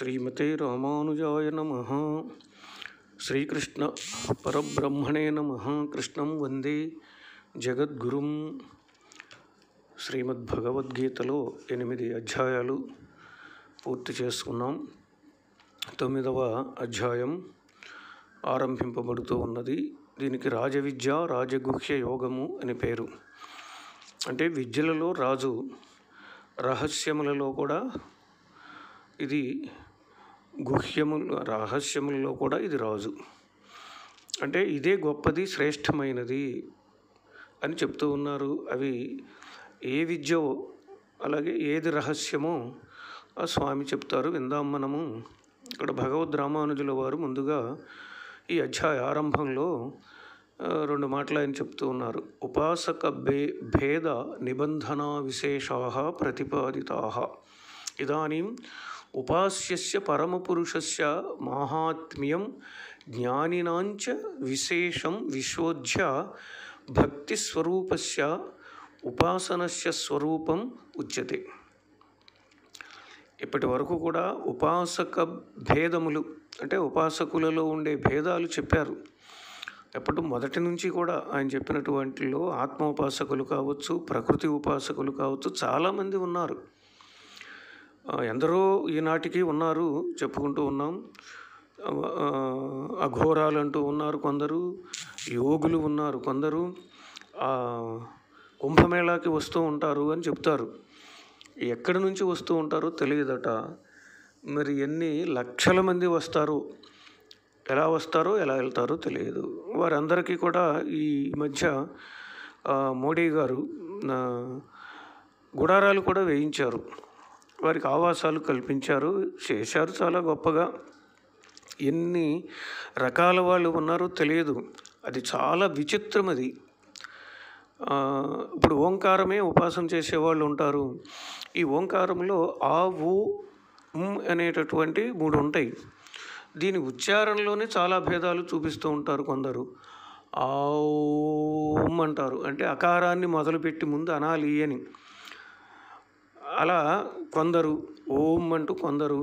శ్రీమతే రామానుజాయ నమ శ్రీకృష్ణ పరబ్రహ్మణే నమ కృష్ణం వందే జగద్గురుం శ్రీమద్భగవద్గీతలో ఎనిమిది అధ్యాయాలు పూర్తి చేసుకున్నాం తొమ్మిదవ అధ్యాయం ఆరంభింపబడుతూ ఉన్నది దీనికి రాజవిద్య రాజగుహ్య యోగము అని పేరు అంటే విద్యలలో రాజు రహస్యములలో కూడా ఇది గుహ్యము రహస్యముల్లో కూడా ఇది రాజు అంటే ఇదే గొప్పది శ్రేష్టమైనది అని చెప్తూ ఉన్నారు అవి ఏ విద్యో అలాగే ఏది రహస్యమో ఆ స్వామి చెప్తారు విందాం మనము ఇక్కడ భగవద్ రామానుజుల వారు ముందుగా ఈ అధ్యాయ ఆరంభంలో రెండు మాటలు ఆయన చెప్తూ ఉన్నారు ఉపాసక భే భేద నిబంధన విశేషా ప్రతిపాదితా ఇదానీ ఉపాస్య పరమపురుషస్ మాహాత్మ్యం జ్ఞానినాంచ విశేషం విశ్వోధ్య భక్తిస్వరూపస్య ఉపాసనస్య స్వరూపం ఉచ్యతే ఇప్పటి వరకు కూడా ఉపాసక భేదములు అంటే ఉపాసకులలో ఉండే భేదాలు చెప్పారు ఎప్పుడు మొదటి నుంచి కూడా ఆయన చెప్పినటువంటిలో ఆత్మ ఉపాసకులు కావచ్చు ప్రకృతి ఉపాసకులు కావచ్చు చాలామంది ఉన్నారు ఎందరో ఈనాటికి ఉన్నారు చెప్పుకుంటూ ఉన్నాం అఘోరాలు అంటూ ఉన్నారు కొందరు యోగులు ఉన్నారు కొందరు కుంభమేళాకి వస్తూ ఉంటారు అని చెప్తారు ఎక్కడి నుంచి వస్తూ ఉంటారో తెలియదట మరి ఎన్ని లక్షల మంది వస్తారు ఎలా వస్తారో ఎలా వెళ్తారో తెలియదు వారందరికీ కూడా ఈ మధ్య మోడీ గారు గుడారాలు కూడా వేయించారు వారికి ఆవాసాలు కల్పించారు చేశారు చాలా గొప్పగా ఎన్ని రకాల వాళ్ళు ఉన్నారో తెలియదు అది చాలా విచిత్రం అది ఇప్పుడు ఓంకారమే ఉపాసన చేసేవాళ్ళు ఉంటారు ఈ ఓంకారంలో ఆ ఊ అనేటటువంటి మూడు ఉంటాయి దీని ఉచ్చారణలోనే చాలా భేదాలు చూపిస్తూ ఉంటారు కొందరు ఆ అంటారు అంటే అకారాన్ని మొదలుపెట్టి ముందు అనాలి అని అలా కొందరు ఓం అంటూ కొందరు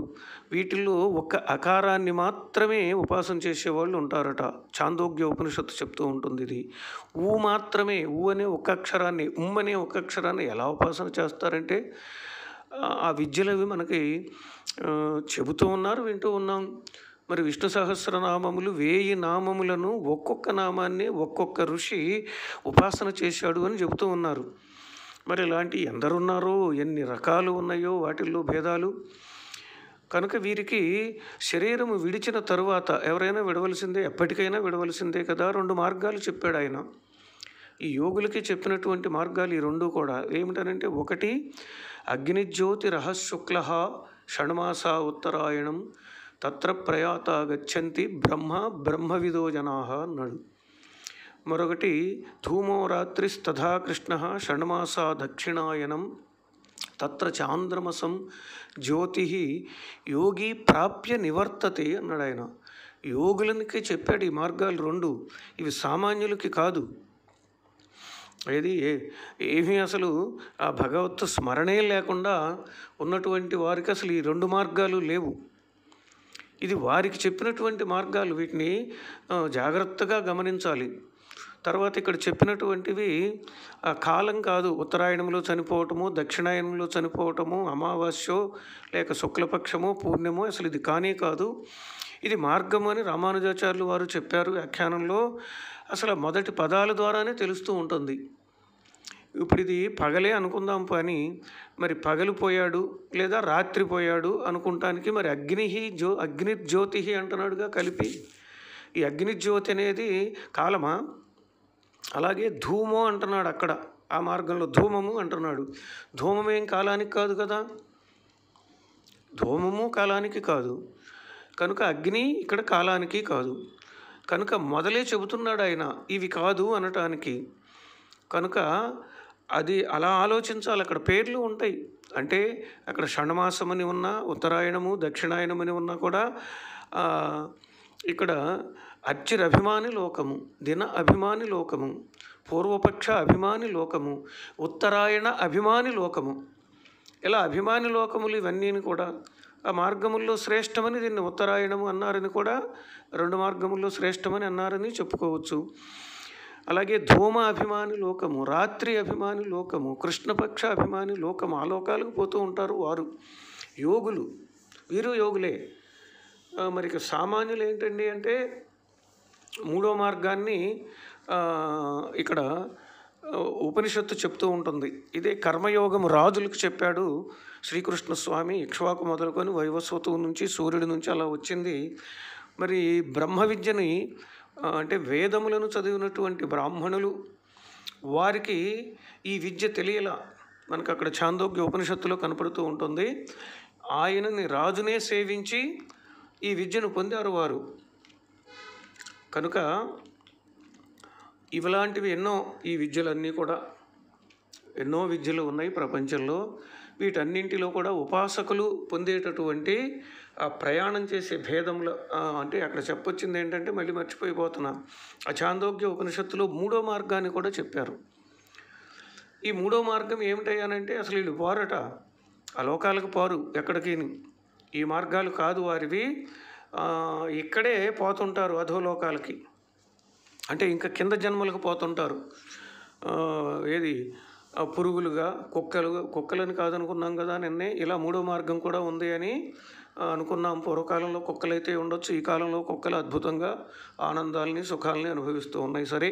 వీటిల్లో ఒక్క అకారాన్ని మాత్రమే ఉపాసన చేసేవాళ్ళు ఉంటారట చాందోగ్య ఉపనిషత్తు చెప్తూ ఉంటుంది ఇది ఊ మాత్రమే ఊ అనే ఒక అక్షరాన్ని ఉమ్ అనే అక్షరాన్ని ఎలా ఉపాసన చేస్తారంటే ఆ విద్యలవి మనకి చెబుతూ ఉన్నారు వింటూ ఉన్నాం మరి విష్ణు సహస్రనామములు వేయి నామములను ఒక్కొక్క నామాన్ని ఒక్కొక్క ఋషి ఉపాసన చేశాడు అని చెబుతూ ఉన్నారు మరి ఇలాంటి ఎందరున్నారో ఎన్ని రకాలు ఉన్నాయో వాటిల్లో భేదాలు కనుక వీరికి శరీరము విడిచిన తరువాత ఎవరైనా విడవలసిందే ఎప్పటికైనా విడవలసిందే కదా రెండు మార్గాలు చెప్పాడు ఆయన ఈ యోగులకి చెప్పినటువంటి మార్గాలు ఈ రెండు కూడా ఏమిటనంటే ఒకటి అగ్నిజ్యోతి రహశుక్ల షణ్మాస ఉత్తరాయణం తత్ర ప్రయాత గచ్చంతి బ్రహ్మ బ్రహ్మవిదో జనా అన్నాడు మరొకటి ధూమో రాత్రిస్తథా కృష్ణ షణ్మాస దక్షిణాయనం తత్ర చాంద్రమసం జ్యోతి యోగి ప్రాప్య నివర్తతే అన్నాడు ఆయన యోగులకి చెప్పాడు ఈ మార్గాలు రెండు ఇవి సామాన్యులకి కాదు ఏది ఏమీ అసలు ఆ భగవత్ స్మరణే లేకుండా ఉన్నటువంటి వారికి అసలు ఈ రెండు మార్గాలు లేవు ఇది వారికి చెప్పినటువంటి మార్గాలు వీటిని జాగ్రత్తగా గమనించాలి తర్వాత ఇక్కడ చెప్పినటువంటివి కాలం కాదు ఉత్తరాయణంలో చనిపోవటము దక్షిణాయనంలో చనిపోవటము అమావాస్యో లేక శుక్లపక్షము పూర్ణమో అసలు ఇది కానీ కాదు ఇది మార్గం అని రామానుజాచార్యులు వారు చెప్పారు వ్యాఖ్యానంలో అసలు మొదటి పదాల ద్వారానే తెలుస్తూ ఉంటుంది ఇప్పుడు ఇది పగలే అనుకుందాం పని మరి పగలిపోయాడు లేదా రాత్రిపోయాడు అనుకుంటానికి మరి అగ్ని జ్యో జ్యోతి అంటున్నాడుగా కలిపి ఈ అగ్నిజ్యోతి అనేది కాలమా అలాగే ధూమో అంటున్నాడు అక్కడ ఆ మార్గంలో ధూమము అంటున్నాడు ధూమమేం కాలానికి కాదు కదా ధూమము కాలానికి కాదు కనుక అగ్ని ఇక్కడ కాలానికి కాదు కనుక మొదలే చెబుతున్నాడు ఆయన ఇవి కాదు అనటానికి కనుక అది అలా ఆలోచించాలి అక్కడ పేర్లు ఉంటాయి అంటే అక్కడ షణమాసమని ఉన్నా ఉత్తరాయణము దక్షిణాయనమని ఉన్నా కూడా ఇక్కడ అచ్చిరభిమాని లోకము దిన అభిమాని లోకము పూర్వపక్ష అభిమాని లోకము ఉత్తరాయణ అభిమాని లోకము ఇలా అభిమాని లోకములు ఇవన్నీని కూడా ఆ మార్గముల్లో శ్రేష్టమని దీన్ని ఉత్తరాయణము అన్నారని కూడా రెండు మార్గముల్లో శ్రేష్టమని అన్నారని చెప్పుకోవచ్చు అలాగే ధూమ అభిమాని లోకము రాత్రి అభిమాని లోకము కృష్ణపక్ష అభిమాని లోకము ఆ లోకాలకు పోతూ ఉంటారు వారు యోగులు వీరు యోగులే మరి సామాన్యులు ఏంటండి అంటే మూడో మార్గాన్ని ఇక్కడ ఉపనిషత్తు చెప్తూ ఉంటుంది ఇదే కర్మయోగం రాజులకు చెప్పాడు శ్రీకృష్ణ స్వామి ఇక్ష్వాకు మొదలుకొని వైవస్వతు నుంచి సూర్యుడి నుంచి అలా వచ్చింది మరి బ్రహ్మ విద్యని అంటే వేదములను చదివినటువంటి బ్రాహ్మణులు వారికి ఈ విద్య తెలియలా మనకు అక్కడ చాందోగ్య ఉపనిషత్తులో కనపడుతూ ఉంటుంది ఆయనని రాజునే సేవించి ఈ విద్యను పొందారు వారు కనుక ఇవలాంటివి ఎన్నో ఈ విద్యలన్నీ కూడా ఎన్నో విద్యలు ఉన్నాయి ప్రపంచంలో వీటన్నింటిలో కూడా ఉపాసకులు పొందేటటువంటి ఆ ప్రయాణం చేసే భేదంలో అంటే అక్కడ చెప్పొచ్చింది ఏంటంటే మళ్ళీ మర్చిపోయిపోతున్నా ఆ చాందోగ్య ఉపనిషత్తులో మూడో మార్గాన్ని కూడా చెప్పారు ఈ మూడో మార్గం ఏమిటయ్యానంటే అసలు వీళ్ళు పోరట ఆ లోకాలకు పారు ఎక్కడికి ఈ మార్గాలు కాదు వారివి ఇక్కడే పోతుంటారు అధోలోకాలకి అంటే ఇంకా కింద జన్మలకు పోతుంటారు ఏది పురుగులుగా కుక్కలు కుక్కలని కాదనుకున్నాం కదా నిన్నే ఇలా మూడో మార్గం కూడా ఉంది అని అనుకున్నాం పూర్వకాలంలో కుక్కలైతే ఉండొచ్చు ఈ కాలంలో కుక్కలు అద్భుతంగా ఆనందాలని సుఖాలని అనుభవిస్తూ ఉన్నాయి సరే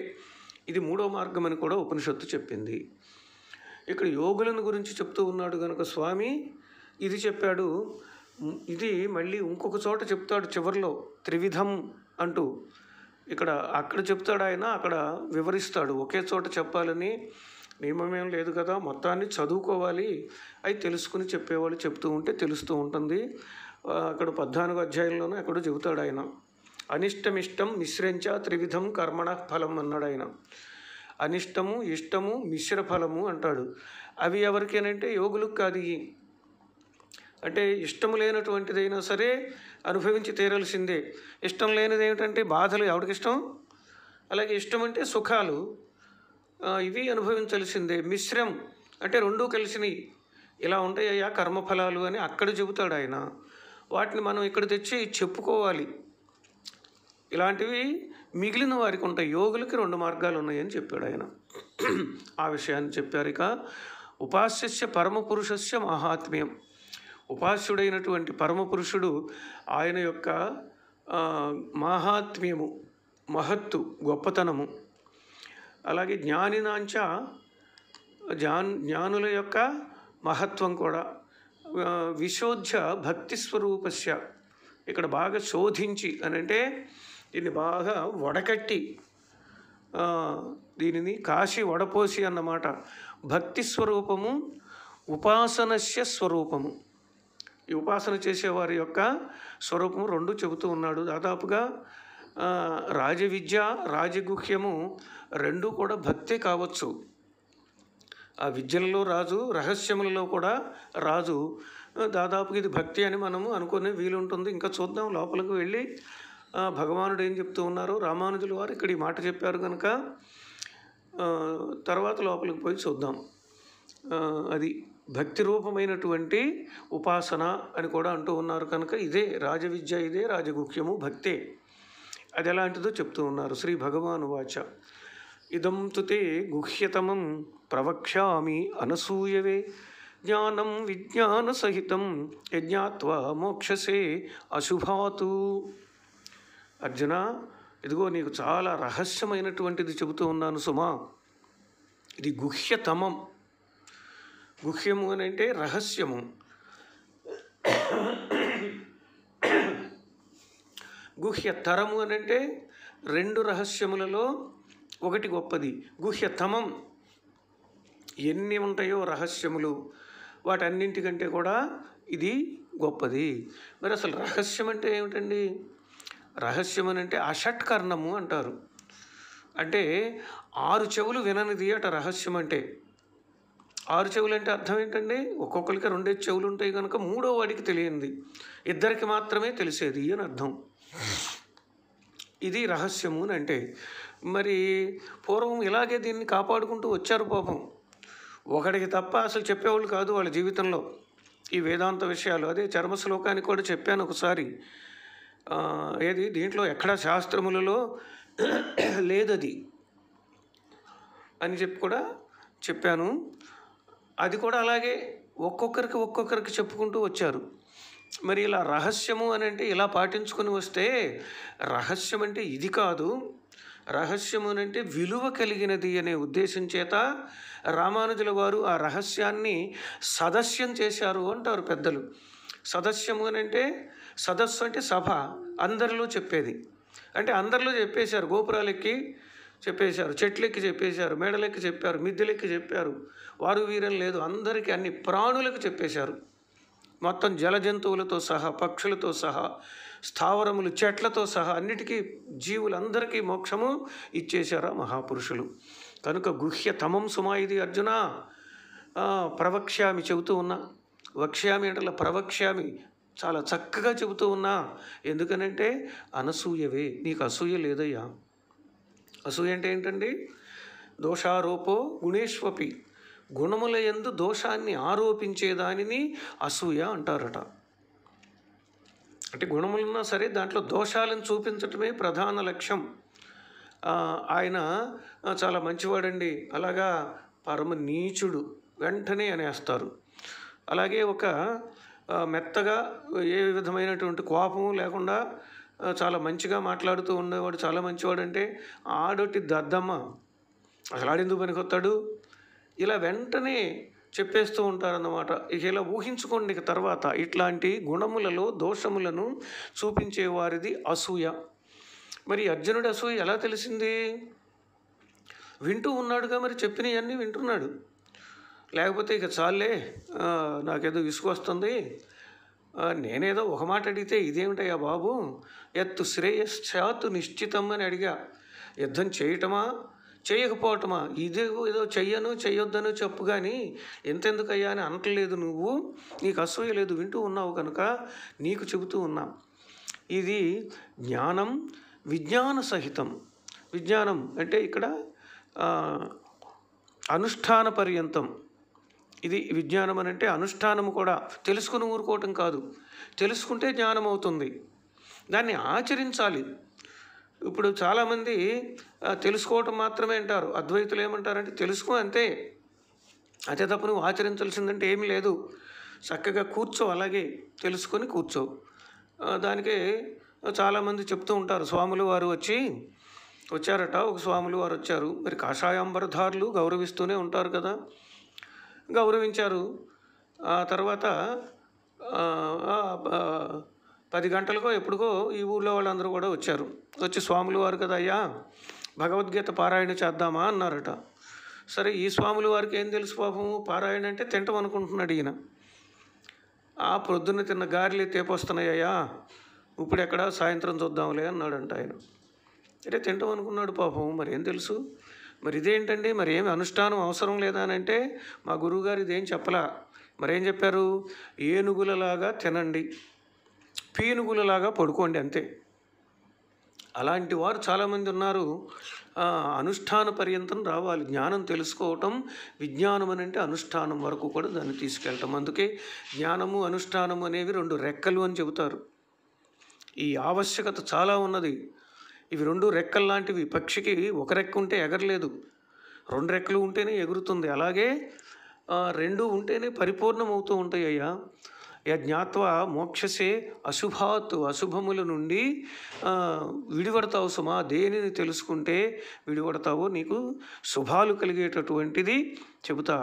ఇది మూడో మార్గం అని కూడా ఉపనిషత్తు చెప్పింది ఇక్కడ యోగులను గురించి చెప్తూ ఉన్నాడు కనుక స్వామి ఇది చెప్పాడు ఇది మళ్ళీ ఇంకొక చోట చెప్తాడు చివరిలో త్రివిధం అంటూ ఇక్కడ అక్కడ చెప్తాడు ఆయన అక్కడ వివరిస్తాడు ఒకే చోట చెప్పాలని నియమమేం లేదు కదా మొత్తాన్ని చదువుకోవాలి అవి తెలుసుకుని చెప్పేవాళ్ళు చెప్తూ ఉంటే తెలుస్తూ ఉంటుంది అక్కడ పద్నాలుగు అధ్యాయంలోనూ అక్కడ చెబుతాడు ఆయన అనిష్టమిష్టం మిశ్రించ త్రివిధం కర్మణ ఫలం అన్నాడు ఆయన అనిష్టము ఇష్టము మిశ్ర ఫలము అంటాడు అవి ఎవరికేనంటే యోగులకు కాదు అంటే ఇష్టం లేనటువంటిదైనా సరే అనుభవించి తీరాల్సిందే ఇష్టం లేనిది ఏమిటంటే బాధలు ఎవరికి ఇష్టం అలాగే ఇష్టం అంటే సుఖాలు ఇవి అనుభవించాల్సిందే మిశ్రం అంటే రెండూ కలిసినవి ఇలా ఉంటాయ్యా కర్మఫలాలు అని అక్కడ చెబుతాడు ఆయన వాటిని మనం ఇక్కడ తెచ్చి చెప్పుకోవాలి ఇలాంటివి మిగిలిన వారికి ఉంటాయి యోగులకి రెండు మార్గాలు ఉన్నాయని చెప్పాడు ఆయన ఆ విషయాన్ని చెప్పారు ఇక ఉపాస్యస్య పరమపురుషస్య మహాత్మ్యం ఉపాస్యుడైనటువంటి పరమపురుషుడు ఆయన యొక్క మాహాత్మ్యము మహత్తు గొప్పతనము అలాగే జ్ఞానినాంచ జ్ఞాన్ జ్ఞానుల యొక్క మహత్వం కూడా విశోధ్య భక్తి స్వరూపస్య ఇక్కడ బాగా శోధించి అని అంటే దీన్ని బాగా వడకట్టి దీనిని కాశీ వడపోసి అన్నమాట భక్తి స్వరూపము ఉపాసనస్య స్వరూపము ఈ ఉపాసన చేసేవారి యొక్క స్వరూపం రెండు చెబుతూ ఉన్నాడు దాదాపుగా రాజ విద్య రాజగుహ్యము రెండు కూడా భక్తే కావచ్చు ఆ విద్యలలో రాజు రహస్యములలో కూడా రాజు దాదాపుగా ఇది భక్తి అని మనము అనుకునే వీలుంటుంది ఇంకా చూద్దాం లోపలికి వెళ్ళి భగవానుడు ఏం చెప్తూ ఉన్నారు రామానుజుల వారు ఇక్కడ ఈ మాట చెప్పారు కనుక తర్వాత లోపలికి పోయి చూద్దాం అది భక్తి రూపమైనటువంటి ఉపాసన అని కూడా అంటూ ఉన్నారు కనుక ఇదే రాజవిద్య ఇదే రాజగుఖ్యము భక్తే అది ఎలాంటిదో చెప్తూ ఉన్నారు శ్రీ భగవాను వాచ ఇదం తుతే గుహ్యతమం ప్రవక్ష్యామి అనసూయవే జ్ఞానం విజ్ఞాన సహితం యజ్ఞాత్వా మోక్షసే అశుభాతు అర్జున ఇదిగో నీకు చాలా రహస్యమైనటువంటిది చెబుతూ ఉన్నాను సుమా ఇది గుహ్యతమం గుహ్యము అని అంటే రహస్యము గుహ్యతరము అని అంటే రెండు రహస్యములలో ఒకటి గొప్పది గుహ్యతమం ఎన్ని ఉంటాయో రహస్యములు వాటన్నింటికంటే కూడా ఇది గొప్పది మరి అసలు రహస్యం అంటే ఏమిటండి రహస్యం అని అంటే అషట్కర్ణము అంటారు అంటే ఆరు చెవులు విననిది అట రహస్యం అంటే ఆరు చెవులు అంటే అర్థం ఏంటండి ఒక్కొక్కరికి రెండే చెవులు ఉంటాయి కనుక మూడో వాడికి తెలియంది ఇద్దరికి మాత్రమే తెలిసేది అని అర్థం ఇది రహస్యము అని అంటే మరి పూర్వం ఇలాగే దీన్ని కాపాడుకుంటూ వచ్చారు పాపం ఒకడికి తప్ప అసలు చెప్పేవాళ్ళు కాదు వాళ్ళ జీవితంలో ఈ వేదాంత విషయాలు అదే చర్మ శ్లోకానికి కూడా చెప్పాను ఒకసారి ఏది దీంట్లో ఎక్కడ శాస్త్రములలో లేదది అని చెప్పి కూడా చెప్పాను అది కూడా అలాగే ఒక్కొక్కరికి ఒక్కొక్కరికి చెప్పుకుంటూ వచ్చారు మరి ఇలా రహస్యము అని అంటే ఇలా పాటించుకొని వస్తే రహస్యం అంటే ఇది కాదు రహస్యము అంటే విలువ కలిగినది అనే ఉద్దేశం చేత రామానుజుల వారు ఆ రహస్యాన్ని సదస్యం చేశారు అంటారు పెద్దలు సదస్యము అని అంటే సదస్సు అంటే సభ అందరిలో చెప్పేది అంటే అందరిలో చెప్పేశారు గోపురాలకి చెప్పేశారు చెట్లెక్కి చెప్పేశారు మేడలెక్కి చెప్పారు మిద్దెలెక్కి చెప్పారు వారు వీరని లేదు అందరికీ అన్ని ప్రాణులకు చెప్పేశారు మొత్తం జల జంతువులతో సహా పక్షులతో సహా స్థావరములు చెట్లతో సహా అన్నిటికీ జీవులందరికీ మోక్షము ఆ మహాపురుషులు కనుక గుహ్య తమం సుమా ఇది అర్జున ప్రవక్ష్యామి చెబుతూ ఉన్నా వక్ష్యామి అంటే ప్రవక్ష్యామి చాలా చక్కగా చెబుతూ ఉన్నా ఎందుకనంటే అనసూయవే నీకు అసూయ లేదయ్యా అసూయ అంటే ఏంటండి దోషారోపో గుణేష్వపి గుణముల ఎందు దోషాన్ని ఆరోపించేదానిని అసూయ అంటారట అంటే గుణములున్నా సరే దాంట్లో దోషాలను చూపించటమే ప్రధాన లక్ష్యం ఆయన చాలా మంచివాడండి అలాగా పరమ నీచుడు వెంటనే అనేస్తారు అలాగే ఒక మెత్తగా ఏ విధమైనటువంటి కోపము లేకుండా చాలా మంచిగా మాట్లాడుతూ ఉండేవాడు చాలా మంచివాడు అంటే ఆడొట్టి దద్దమ్మ అసలు ఆడెందుకు పనికొత్తాడు ఇలా వెంటనే చెప్పేస్తూ ఉంటారన్నమాట ఇక ఇలా ఊహించుకోండి తర్వాత ఇట్లాంటి గుణములలో దోషములను చూపించేవారిది అసూయ మరి అర్జునుడి అసూయ ఎలా తెలిసింది వింటూ ఉన్నాడుగా మరి చెప్పినవన్నీ వింటున్నాడు లేకపోతే ఇక చాలే నాకేదో విసుగు వస్తుంది నేనేదో ఒక మాట అడిగితే ఇదేమిటయ్యా బాబు ఎత్తు శ్రేయశ్చాతు నిశ్చితం అని అడిగా యుద్ధం చేయటమా చేయకపోవటమా ఇదే ఏదో చెయ్యను చెయ్యొద్దను చెప్పు కానీ ఎంతెందుకయ్యా అని అనట్లేదు నువ్వు నీకు అసూయ లేదు వింటూ ఉన్నావు కనుక నీకు చెబుతూ ఉన్నా ఇది జ్ఞానం విజ్ఞాన సహితం విజ్ఞానం అంటే ఇక్కడ అనుష్ఠాన పర్యంతం ఇది విజ్ఞానం అని అంటే అనుష్ఠానము కూడా తెలుసుకుని ఊరుకోవటం కాదు తెలుసుకుంటే జ్ఞానం అవుతుంది దాన్ని ఆచరించాలి ఇప్పుడు చాలామంది తెలుసుకోవటం మాత్రమే అంటారు అద్వైతులు ఏమంటారంటే తెలుసుకో అంతే అంతే తప్ప నువ్వు ఆచరించాల్సిందంటే ఏమీ లేదు చక్కగా కూర్చో అలాగే తెలుసుకొని కూర్చో దానికి చాలామంది చెప్తూ ఉంటారు స్వాములు వారు వచ్చి వచ్చారట ఒక స్వాములు వారు వచ్చారు మరి కాషాయాంబరధారులు గౌరవిస్తూనే ఉంటారు కదా గౌరవించారు ఆ తర్వాత పది గంటలకో ఎప్పుడుకో ఈ ఊళ్ళో వాళ్ళందరూ కూడా వచ్చారు వచ్చి స్వాములు వారు కదా అయ్యా భగవద్గీత పారాయణ చేద్దామా అన్నారట సరే ఈ స్వాములు వారికి ఏం తెలుసు పాపం పారాయణ అంటే తింటాం అనుకుంటున్నాడు ఈయన ఆ ప్రొద్దున తిన్న గారెలు తేపొస్తున్నాయ్యా ఇప్పుడు ఎక్కడా సాయంత్రం చూద్దాంలే అన్నాడంట ఆయన అంటే తింటాం అనుకున్నాడు పాపం మరి ఏం తెలుసు మరి ఇదేంటండి మరి ఏమి అనుష్ఠానం అవసరం లేదా అని అంటే మా గురువుగారు ఇదేం చెప్పలా మరేం చెప్పారు ఏనుగులలాగా తినండి పీనుగులలాగా పడుకోండి అంతే అలాంటి వారు చాలామంది ఉన్నారు అనుష్ఠాన పర్యంతం రావాలి జ్ఞానం తెలుసుకోవటం విజ్ఞానం అని అంటే అనుష్ఠానం వరకు కూడా దాన్ని తీసుకెళ్ళటం అందుకే జ్ఞానము అనుష్ఠానము అనేవి రెండు రెక్కలు అని చెబుతారు ఈ ఆవశ్యకత చాలా ఉన్నది ఇవి రెండు రెక్కల్లాంటివి పక్షికి ఒక రెక్క ఉంటే ఎగరలేదు రెండు రెక్కలు ఉంటేనే ఎగురుతుంది అలాగే రెండు ఉంటేనే పరిపూర్ణమవుతూ ఉంటాయి అయ్యా యజ్ఞాత్వ మోక్షసే అశుభాత్ అశుభముల నుండి విడిపడతావు సుమా దేనిని తెలుసుకుంటే విడిపడతావో నీకు శుభాలు కలిగేటటువంటిది చెబుతా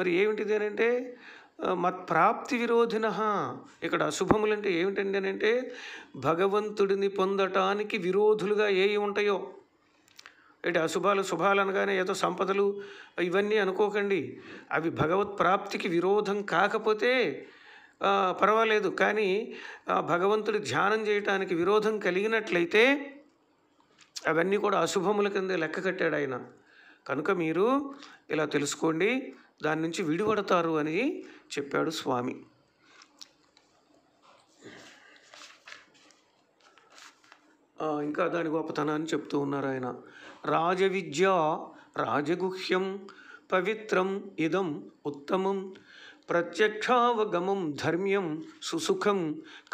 మరి ఏమిటిది అంటే మత్ప్రాప్తి విరోధిన ఇక్కడ అశుభములు అంటే ఏమిటండి అని అంటే భగవంతుడిని పొందటానికి విరోధులుగా ఏవి ఉంటాయో అంటే అశుభాలు శుభాలు అనగానే ఏదో సంపదలు ఇవన్నీ అనుకోకండి అవి భగవత్ ప్రాప్తికి విరోధం కాకపోతే పర్వాలేదు కానీ భగవంతుడి ధ్యానం చేయటానికి విరోధం కలిగినట్లయితే అవన్నీ కూడా అశుభముల కింద లెక్క కట్టాడు ఆయన కనుక మీరు ఇలా తెలుసుకోండి దాని నుంచి విడిపడతారు అని చెప్పాడు స్వామి ఇంకా దాని గొప్పతనాన్ని చెప్తూ ఉన్నారు ఆయన విద్య రాజగుహ్యం పవిత్రం ఇదం ఉత్తమం ప్రత్యక్షావగమం ధర్మ్యం సుసుఖం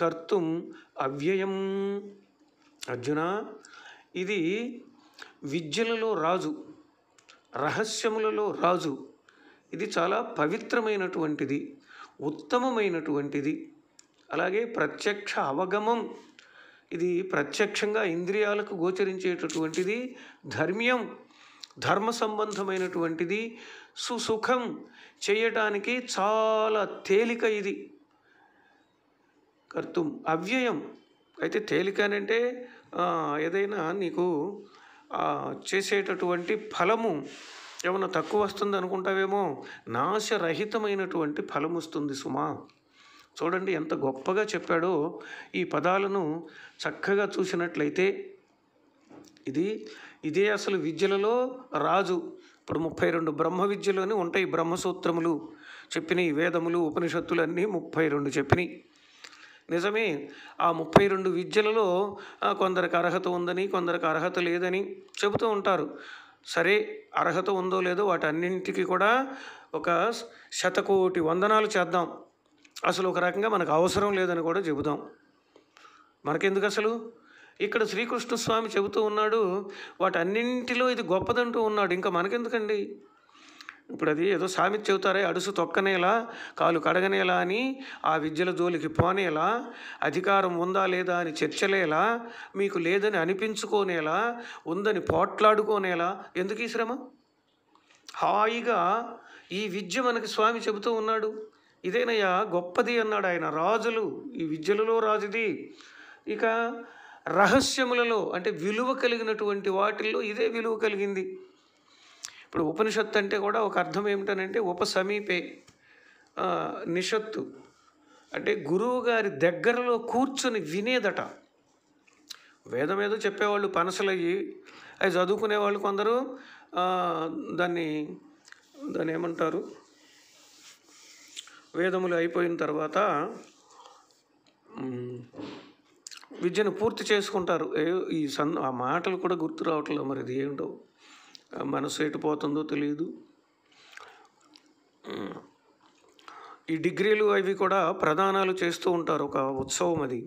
కర్తుం అవ్యయం అర్జున ఇది విద్యలలో రాజు రహస్యములలో రాజు ఇది చాలా పవిత్రమైనటువంటిది ఉత్తమమైనటువంటిది అలాగే ప్రత్యక్ష అవగమం ఇది ప్రత్యక్షంగా ఇంద్రియాలకు గోచరించేటటువంటిది ధర్మ్యం ధర్మ సంబంధమైనటువంటిది సుసుఖం చేయటానికి చాలా తేలిక ఇది కర్తం అవ్యయం అయితే తేలిక అంటే ఏదైనా నీకు చేసేటటువంటి ఫలము ఏమన్నా తక్కువ వస్తుంది అనుకుంటావేమో నాశరహితమైనటువంటి ఫలం వస్తుంది సుమా చూడండి ఎంత గొప్పగా చెప్పాడో ఈ పదాలను చక్కగా చూసినట్లయితే ఇది ఇదే అసలు విద్యలలో రాజు ఇప్పుడు ముప్పై రెండు బ్రహ్మ విద్యలోనే ఉంటాయి బ్రహ్మసూత్రములు చెప్పిన వేదములు ఉపనిషత్తులు అన్నీ ముప్పై రెండు చెప్పినాయి నిజమే ఆ ముప్పై రెండు విద్యలలో కొందరికి అర్హత ఉందని కొందరికి అర్హత లేదని చెబుతూ ఉంటారు సరే అర్హత ఉందో లేదో వాటన్నింటికి కూడా ఒక శతకోటి వందనాలు చేద్దాం అసలు ఒక రకంగా మనకు అవసరం లేదని కూడా చెబుదాం మనకెందుకు అసలు ఇక్కడ శ్రీకృష్ణస్వామి చెబుతూ ఉన్నాడు వాటన్నింటిలో ఇది గొప్పదంటూ ఉన్నాడు ఇంకా మనకెందుకండి ఇప్పుడు అది ఏదో సామెత చెబుతారే అడుసు తొక్కనేలా కాలు కడగనేలా అని ఆ విద్యల జోలికి పోనేలా అధికారం ఉందా లేదా అని చర్చలేలా మీకు లేదని అనిపించుకోనేలా ఉందని పోట్లాడుకోనేలా ఎందుకు ఈ శ్రమ హాయిగా ఈ విద్య మనకి స్వామి చెబుతూ ఉన్నాడు ఇదేనయ్యా గొప్పది అన్నాడు ఆయన రాజులు ఈ విద్యలలో రాజుది ఇక రహస్యములలో అంటే విలువ కలిగినటువంటి వాటిల్లో ఇదే విలువ కలిగింది ఇప్పుడు ఉపనిషత్తు అంటే కూడా ఒక అర్థం ఏమిటనంటే ఉపసమీపే నిషత్తు అంటే గురువు గారి దగ్గరలో కూర్చొని వినేదట వేదం ఏదో చెప్పేవాళ్ళు పనసలయ్యి అవి చదువుకునే వాళ్ళు కొందరు దాన్ని దాన్ని ఏమంటారు వేదములు అయిపోయిన తర్వాత విద్యను పూర్తి చేసుకుంటారు ఈ సన్ ఆ మాటలు కూడా గుర్తు రావట్లేదు మరి ఇది ఏంటో మనసు ఎటుపోతుందో తెలియదు ఈ డిగ్రీలు అవి కూడా ప్రదానాలు చేస్తూ ఉంటారు ఒక ఉత్సవం అది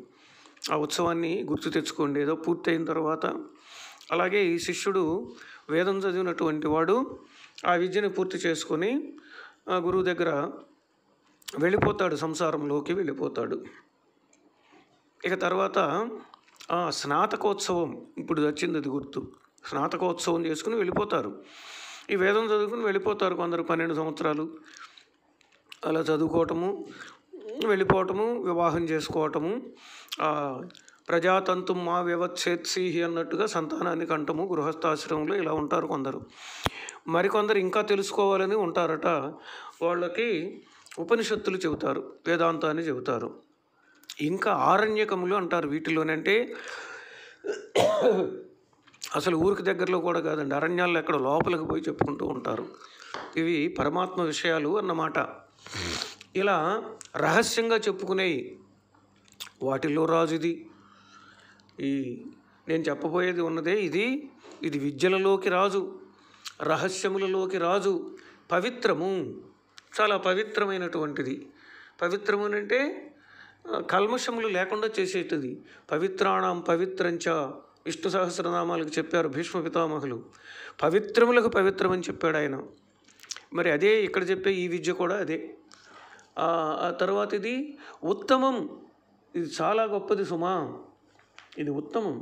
ఆ ఉత్సవాన్ని గుర్తు తెచ్చుకోండి ఏదో పూర్తయిన తర్వాత అలాగే ఈ శిష్యుడు వేదం చదివినటువంటి వాడు ఆ విద్యను పూర్తి చేసుకొని గురువు దగ్గర వెళ్ళిపోతాడు సంసారంలోకి వెళ్ళిపోతాడు ఇక తర్వాత స్నాతకోత్సవం ఇప్పుడు వచ్చింది అది గుర్తు స్నాతకోత్సవం చేసుకుని వెళ్ళిపోతారు ఈ వేదం చదువుకుని వెళ్ళిపోతారు కొందరు పన్నెండు సంవత్సరాలు అలా చదువుకోవటము వెళ్ళిపోవటము వివాహం చేసుకోవటము ప్రజాతంతు మా వ్యవచ్ఛేత్సీహి అన్నట్టుగా సంతానాన్ని కంటము గృహస్థాశ్రమంలో ఇలా ఉంటారు కొందరు మరికొందరు ఇంకా తెలుసుకోవాలని ఉంటారట వాళ్ళకి ఉపనిషత్తులు చెబుతారు వేదాంతాన్ని చెబుతారు ఇంకా ఆరణ్యకములు అంటారు వీటిలోనంటే అసలు ఊరికి దగ్గరలో కూడా కాదండి అరణ్యాల్లో ఎక్కడ లోపలికి పోయి చెప్పుకుంటూ ఉంటారు ఇవి పరమాత్మ విషయాలు అన్నమాట ఇలా రహస్యంగా చెప్పుకునేవి వాటిల్లో రాజు ఇది ఈ నేను చెప్పబోయేది ఉన్నదే ఇది ఇది విద్యలలోకి రాజు రహస్యములలోకి రాజు పవిత్రము చాలా పవిత్రమైనటువంటిది పవిత్రము అంటే కల్మషములు లేకుండా చేసేటది పవిత్రాణం పవిత్రంచ విష్ణు సహస్రనామాలకు చెప్పారు భీష్మ పితామహులు పవిత్రములకు పవిత్రమని చెప్పాడు ఆయన మరి అదే ఇక్కడ చెప్పే ఈ విద్య కూడా అదే ఆ తర్వాత ఇది ఉత్తమం ఇది చాలా గొప్పది సుమా ఇది ఉత్తమం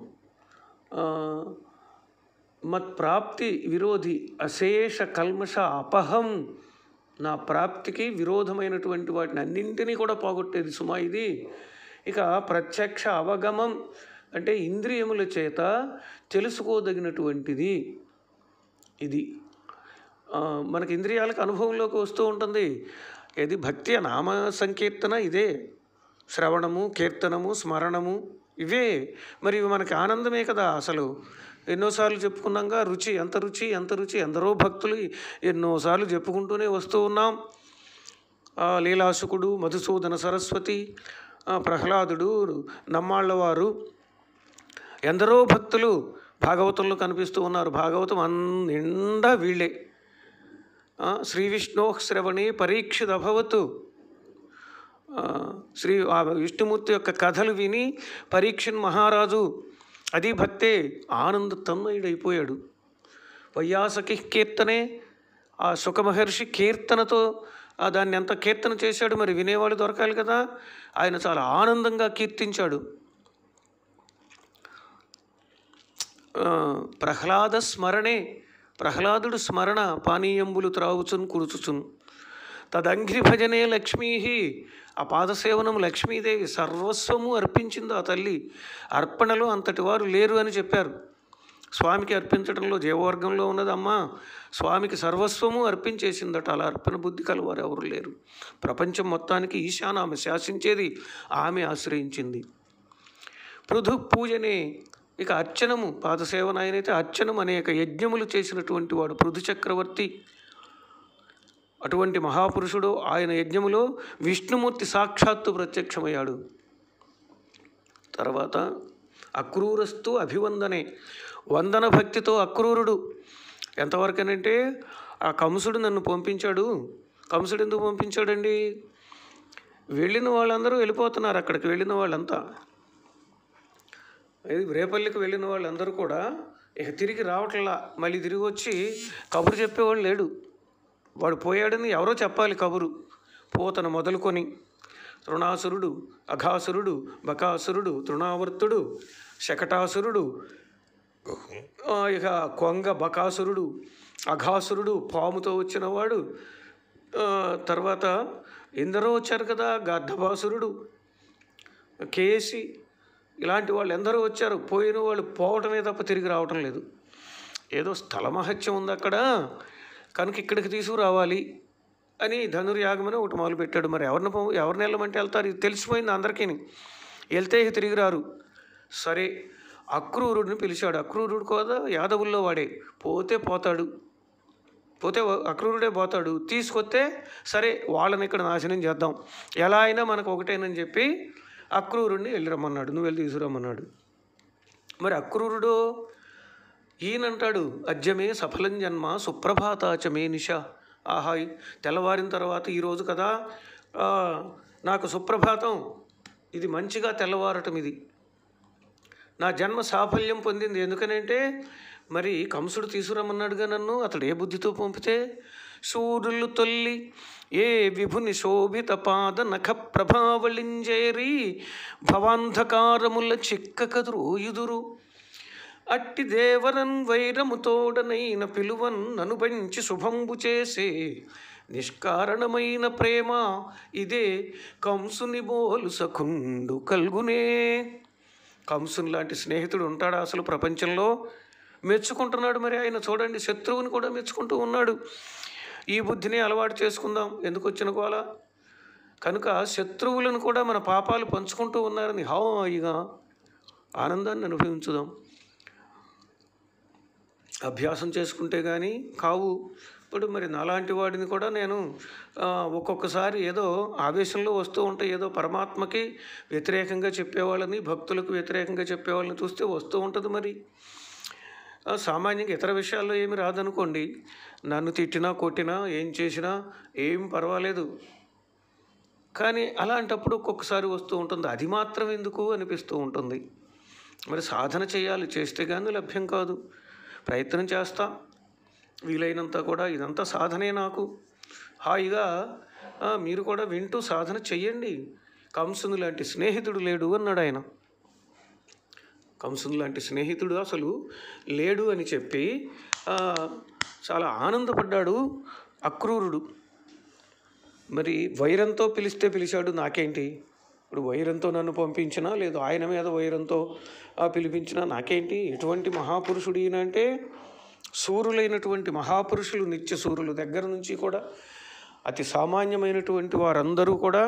మత్ ప్రాప్తి విరోధి అశేష కల్మష అపహం నా ప్రాప్తికి విరోధమైనటువంటి వాటిని అన్నింటినీ కూడా పోగొట్టేది సుమా ఇది ఇక ప్రత్యక్ష అవగమం అంటే ఇంద్రియముల చేత తెలుసుకోదగినటువంటిది ఇది మనకి ఇంద్రియాలకు అనుభవంలోకి వస్తూ ఉంటుంది ఇది భక్తి నామ సంకీర్తన ఇదే శ్రవణము కీర్తనము స్మరణము ఇవే మరి మనకి ఆనందమే కదా అసలు ఎన్నోసార్లు చెప్పుకున్నాగా రుచి ఎంత రుచి ఎంత రుచి ఎందరో భక్తులు ఎన్నోసార్లు చెప్పుకుంటూనే వస్తూ ఉన్నాం లీలాసుకుడు మధుసూదన సరస్వతి ప్రహ్లాదుడు నమ్మాళ్ళవారు ఎందరో భక్తులు భాగవతంలో కనిపిస్తూ ఉన్నారు భాగవతం నిండా వీళ్ళే శ్రీ విష్ణో పరీక్షిత అభవతు శ్రీ విష్ణుమూర్తి యొక్క కథలు విని పరీక్షన్ మహారాజు అది భక్తే ఆనంద తన్మయుడైపోయాడు వైయాసకి కీర్తనే ఆ సుఖమహర్షి కీర్తనతో దాన్ని ఎంత కీర్తన చేశాడు మరి వినేవాళ్ళు దొరకాలి కదా ఆయన చాలా ఆనందంగా కీర్తించాడు ప్రహ్లాద స్మరణే ప్రహ్లాదుడు స్మరణ పానీయంబులు త్రాగుచున్ కురుచుచున్ తదంఘ్రి భజనే లక్ష్మీ ఆ పాదసేవనం లక్ష్మీదేవి సర్వస్వము అర్పించింది ఆ తల్లి అర్పణలు అంతటి వారు లేరు అని చెప్పారు స్వామికి అర్పించడంలో జీవవర్గంలో ఉన్నదమ్మా స్వామికి సర్వస్వము అర్పించేసిందట అలా అర్పణ బుద్ధి కలవారు ఎవరు లేరు ప్రపంచం మొత్తానికి ఈశాన్ ఆమె శాసించేది ఆమె ఆశ్రయించింది పృథు పూజనే ఇక అర్చనము పాదసేవన ఆయనైతే అర్చనం అనేక యజ్ఞములు చేసినటువంటి వాడు పృథు చక్రవర్తి అటువంటి మహాపురుషుడు ఆయన యజ్ఞములో విష్ణుమూర్తి సాక్షాత్తు ప్రత్యక్షమయ్యాడు తర్వాత అక్రూరస్తు అభివందనే వందన భక్తితో అక్రూరుడు ఎంతవరకనంటే ఆ కంసుడు నన్ను పంపించాడు కంసుడు ఎందుకు పంపించాడండి వెళ్ళిన వాళ్ళందరూ వెళ్ళిపోతున్నారు అక్కడికి వెళ్ళిన వాళ్ళంతా రేపల్లికి వెళ్ళిన వాళ్ళందరూ కూడా ఇక తిరిగి రావట్లా మళ్ళీ తిరిగి వచ్చి కబురు చెప్పేవాడు లేడు వాడు పోయాడని ఎవరో చెప్పాలి కబురు పోతను మొదలుకొని తృణాసురుడు అఘాసురుడు బకాసురుడు తృణావర్తుడు శకటాసురుడు ఇక కొంగ బకాసురుడు అఘాసురుడు పాముతో వచ్చినవాడు తర్వాత ఎందరో వచ్చారు కదా గర్ధభాసురుడు కేసి ఇలాంటి వాళ్ళు ఎందరో వచ్చారు పోయిన వాళ్ళు పోవటమే తప్ప తిరిగి రావటం లేదు ఏదో స్థల మహత్యం ఉంది అక్కడ కనుక ఇక్కడికి తీసుకురావాలి అని ధనుర్యాగమని ఒకటి మొదలుపెట్టాడు మరి ఎవరిని ఎవరిని వెళ్ళమంటే వెళ్తారు ఇది తెలిసిపోయింది అందరికీ వెళ్తే తిరిగి రారు సరే అక్రూరుడిని పిలిచాడు అక్రూరుడు కూడా యాదవుల్లో వాడే పోతే పోతాడు పోతే అక్రూరుడే పోతాడు తీసుకొస్తే సరే వాళ్ళని ఇక్కడ నాశనం చేద్దాం ఎలా అయినా మనకు ఒకటేనని చెప్పి అక్రూరుడిని వెళ్ళి రమ్మన్నాడు నువ్వు వెళ్ళి తీసుకురమ్మన్నాడు మరి అక్రూరుడు ఈయనంటాడు అజ్యమే సఫలం జన్మ సుప్రభాతాచమే నిష ఆహాయ్ తెల్లవారిన తర్వాత ఈరోజు కదా నాకు సుప్రభాతం ఇది మంచిగా తెల్లవారటం ఇది నా జన్మ సాఫల్యం పొందింది ఎందుకనంటే మరి కంసుడు తీసుకురమ్మన్నాడుగా నన్ను అతడు ఏ బుద్ధితో పంపితే సూర్యులు తొల్లి ఏ విభుని శోభిత పాద నఖ ప్రభావళింజేరి భవాంధకారముల చిక్క ఎదురు అట్టి దేవరన్ వైరము తోడనైన పిలువన్ ననుబంచి శుభంబు చేసే నిష్కారణమైన ప్రేమ ఇదే కంసుని బోలు సఖుండు కల్గునే కంసుని లాంటి స్నేహితుడు ఉంటాడు అసలు ప్రపంచంలో మెచ్చుకుంటున్నాడు మరి ఆయన చూడండి శత్రువుని కూడా మెచ్చుకుంటూ ఉన్నాడు ఈ బుద్ధిని అలవాటు చేసుకుందాం ఎందుకు వచ్చిన గోళ కనుక శత్రువులను కూడా మన పాపాలు పంచుకుంటూ ఉన్నారని హాయిగా ఆనందాన్ని అనుభవించుదాం అభ్యాసం చేసుకుంటే కానీ కావు ఇప్పుడు మరి నాలాంటి వాడిని కూడా నేను ఒక్కొక్కసారి ఏదో ఆవేశంలో వస్తూ ఉంటే ఏదో పరమాత్మకి వ్యతిరేకంగా చెప్పేవాళ్ళని భక్తులకు వ్యతిరేకంగా చెప్పేవాళ్ళని చూస్తే వస్తూ ఉంటుంది మరి సామాన్యంగా ఇతర విషయాల్లో ఏమి రాదనుకోండి నన్ను తిట్టినా కొట్టినా ఏం చేసినా ఏం పర్వాలేదు కానీ అలాంటప్పుడు ఒక్కొక్కసారి వస్తూ ఉంటుంది అది మాత్రం ఎందుకు అనిపిస్తూ ఉంటుంది మరి సాధన చేయాలి చేస్తే కానీ లభ్యం కాదు ప్రయత్నం చేస్తా వీలైనంత కూడా ఇదంతా సాధనే నాకు హాయిగా మీరు కూడా వింటూ సాధన చెయ్యండి కంసుని లాంటి స్నేహితుడు లేడు అన్నాడు ఆయన కంసుని లాంటి స్నేహితుడు అసలు లేడు అని చెప్పి చాలా ఆనందపడ్డాడు అక్రూరుడు మరి వైరంతో పిలిస్తే పిలిచాడు నాకేంటి ఇప్పుడు వైరంతో నన్ను పంపించినా లేదు ఆయన మీద వైరంతో పిలిపించినా నాకేంటి ఎటువంటి మహాపురుషుడు అంటే సూరులైనటువంటి మహాపురుషులు నిత్య సూరులు దగ్గర నుంచి కూడా అతి సామాన్యమైనటువంటి వారందరూ కూడా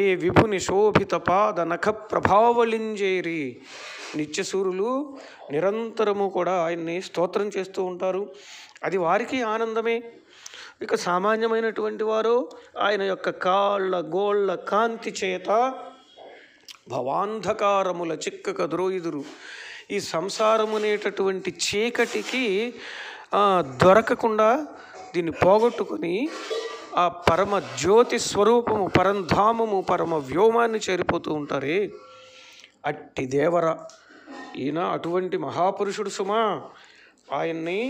ఏ విభుని శోభిత పాద నఖ ప్రభావళింజేరి నిత్యసూరులు నిరంతరము కూడా ఆయన్ని స్తోత్రం చేస్తూ ఉంటారు అది వారికి ఆనందమే ఇక సామాన్యమైనటువంటి వారు ఆయన యొక్క కాళ్ళ గోళ్ళ కాంతి చేత భవాంధకారముల చిక్కక ద్రోయుదురు ఈ సంసారము అనేటటువంటి చీకటికి దొరకకుండా దీన్ని పోగొట్టుకుని ఆ పరమ జ్యోతి స్వరూపము పరంధామము పరమ వ్యోమాన్ని చేరిపోతూ ఉంటారే అట్టి దేవర ఈయన అటువంటి మహాపురుషుడు సుమా ఆయన్ని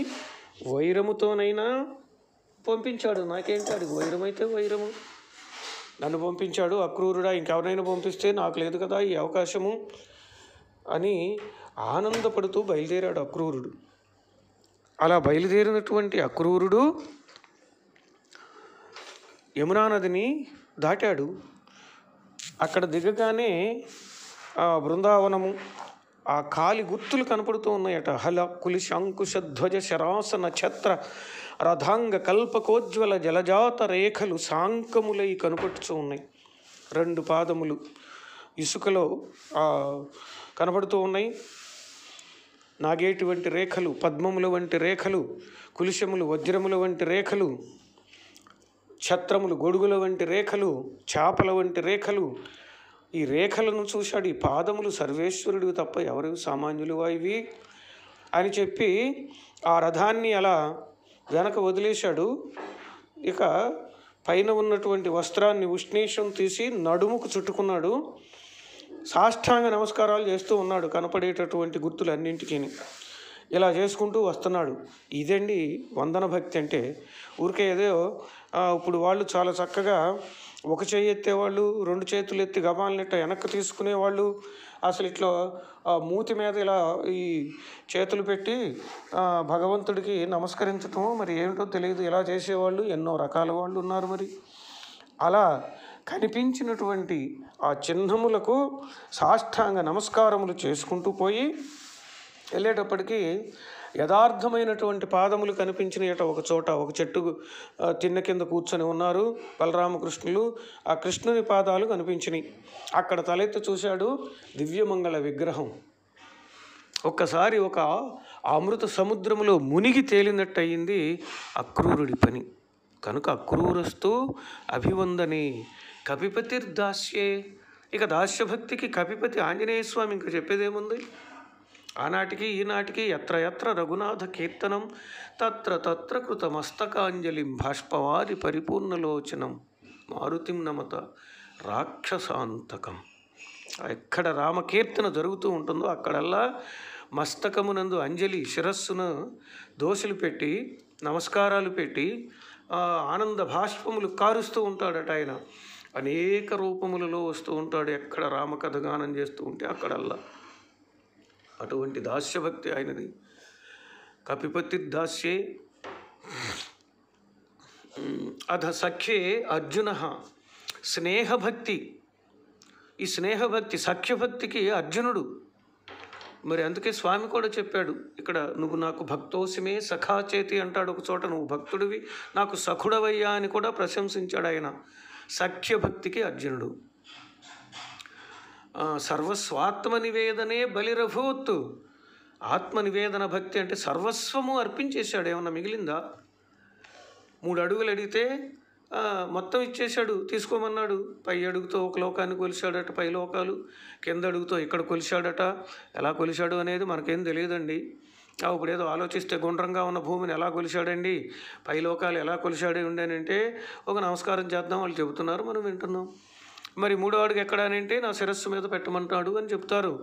వైరముతోనైనా పంపించాడు నాకేంటాడు వైరమైతే వైరము నన్ను పంపించాడు అక్రూరుడా ఇంకెవరైనా పంపిస్తే నాకు లేదు కదా ఈ అవకాశము అని ఆనందపడుతూ బయలుదేరాడు అక్రూరుడు అలా బయలుదేరినటువంటి అక్రూరుడు యమునా నదిని దాటాడు అక్కడ దిగగానే బృందావనము ఆ కాలి గుర్తులు కనపడుతూ ఉన్నాయట హల కులిశ ధ్వజ శరాసన ఛత్ర రథాంగ కల్పకోజ్వల జలజాత రేఖలు సాంకములై కనపడుతూ ఉన్నాయి రెండు పాదములు ఇసుకలో కనపడుతూ ఉన్నాయి నాగేటి వంటి రేఖలు పద్మముల వంటి రేఖలు కులిశములు వజ్రముల వంటి రేఖలు ఛత్రములు గొడుగుల వంటి రేఖలు చేపల వంటి రేఖలు ఈ రేఖలను చూశాడు ఈ పాదములు సర్వేశ్వరుడివి తప్ప ఎవరు సామాన్యులు ఇవి అని చెప్పి ఆ రథాన్ని అలా వెనక వదిలేశాడు ఇక పైన ఉన్నటువంటి వస్త్రాన్ని ఉష్ణీషం తీసి నడుముకు చుట్టుకున్నాడు సాష్టాంగ నమస్కారాలు చేస్తూ ఉన్నాడు కనపడేటటువంటి గుర్తులు అన్నింటికీ ఇలా చేసుకుంటూ వస్తున్నాడు ఇదండి వందన భక్తి అంటే ఊరికే ఏదో ఇప్పుడు వాళ్ళు చాలా చక్కగా ఒక చేయి ఎత్తేవాళ్ళు రెండు చేతులు ఎత్తి గబాలను ఇట్లా వెనక్కి తీసుకునేవాళ్ళు అసలు ఇట్లా మూతి మీద ఇలా ఈ చేతులు పెట్టి భగవంతుడికి నమస్కరించటము మరి ఏమిటో తెలియదు ఇలా చేసేవాళ్ళు ఎన్నో రకాల వాళ్ళు ఉన్నారు మరి అలా కనిపించినటువంటి ఆ చిహ్నములకు సాష్టాంగ నమస్కారములు చేసుకుంటూ పోయి వెళ్ళేటప్పటికీ యథార్థమైనటువంటి పాదములు కనిపించిన ఎట ఒక చోట ఒక చెట్టు తిన్న కింద కూర్చొని ఉన్నారు బలరామకృష్ణులు ఆ కృష్ణుని పాదాలు కనిపించినాయి అక్కడ తలెత్తి చూశాడు దివ్యమంగళ విగ్రహం ఒక్కసారి ఒక అమృత సముద్రంలో మునిగి తేలినట్టు అయింది అక్రూరుడి పని కనుక అక్రూరస్తు అభివందని కపిపతిర్దాస్యే ఇక దాస్యభక్తికి కపిపతి ఆంజనేయ స్వామి ఇంకా చెప్పేదేముంది ఆనాటికి ఈనాటికి ఎత్ర ఎత్ర రఘునాథ కీర్తనం తత్ర తత్ర కృత మస్తకాంజలిం పరిపూర్ణలోచనం మారుతిం నమత రాక్షసాంతకం ఎక్కడ రామకీర్తన జరుగుతూ ఉంటుందో అక్కడల్లా మస్తకమునందు అంజలి శిరస్సును దోశలు పెట్టి నమస్కారాలు పెట్టి ఆనంద భాష్పములు కారుస్తూ ఉంటాడట ఆయన అనేక రూపములలో వస్తూ ఉంటాడు ఎక్కడ రామకథ గానం చేస్తూ ఉంటే అక్కడల్లా అటువంటి దాస్యభక్తి ఆయనది కపిపతి దాస్యే అధ సఖ్యే అర్జున స్నేహభక్తి ఈ స్నేహభక్తి సఖ్యభక్తికి అర్జునుడు మరి అందుకే స్వామి కూడా చెప్పాడు ఇక్కడ నువ్వు నాకు భక్తోసిమే సఖాచేతి అంటాడు ఒక చోట నువ్వు భక్తుడివి నాకు సఖుడవయ్యా అని కూడా ప్రశంసించాడు ఆయన సఖ్యభక్తికి అర్జునుడు సర్వస్వాత్మ నివేదనే బలిరభూత్ నివేదన భక్తి అంటే సర్వస్వము అర్పించేశాడు ఏమన్నా మిగిలిందా మూడు అడుగులు అడిగితే మొత్తం ఇచ్చేశాడు తీసుకోమన్నాడు పై అడుగుతో ఒక లోకాన్ని కొలిశాడట పై లోకాలు కింద అడుగుతో ఇక్కడ కొలిశాడట ఎలా కొలిశాడు అనేది మనకేం తెలియదండి ఇప్పుడు ఏదో ఆలోచిస్తే గుండ్రంగా ఉన్న భూమిని ఎలా కొలిశాడండి పై లోకాలు ఎలా కొలిశాడు ఉండేనంటే ఒక నమస్కారం చేద్దాం వాళ్ళు చెబుతున్నారు మనం వింటున్నాం మరి మూడో అడుగు ఎక్కడ అంటే నా శిరస్సు మీద పెట్టమంటాడు అని చెప్తారు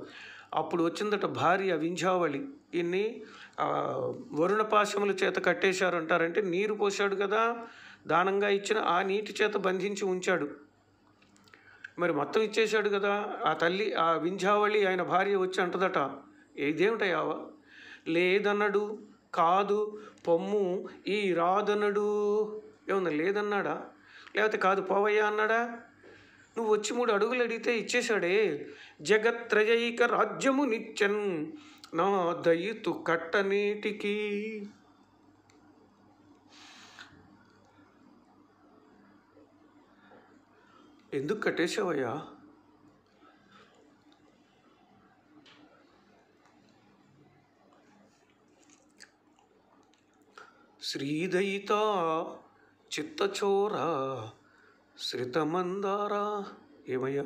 అప్పుడు వచ్చిందట భార్య వింజావళి ఇన్ని వరుణ పాశముల చేత కట్టేశారు అంటారంటే నీరు పోశాడు కదా దానంగా ఇచ్చిన ఆ నీటి చేత బంధించి ఉంచాడు మరి మొత్తం ఇచ్చేశాడు కదా ఆ తల్లి ఆ వింజావళి ఆయన భార్య వచ్చి అంటదట ఇదేమిటయావా లేదన్నడు కాదు పొమ్ము ఈ రాదన్నడు ఏమన్నా లేదన్నాడా లేకపోతే కాదు పోవయ్యా అన్నాడా నువ్వు వచ్చి మూడు అడుగులు అడిగితే ఇచ్చేశాడే జగత్రయైక రాజ్యము నిత్యం నా దయితు కట్టనేటికి ఎందుకు కట్టేశావయ్యా శ్రీదయిత చిత్తచోరా శ్రితమందారా ఏమయ్యా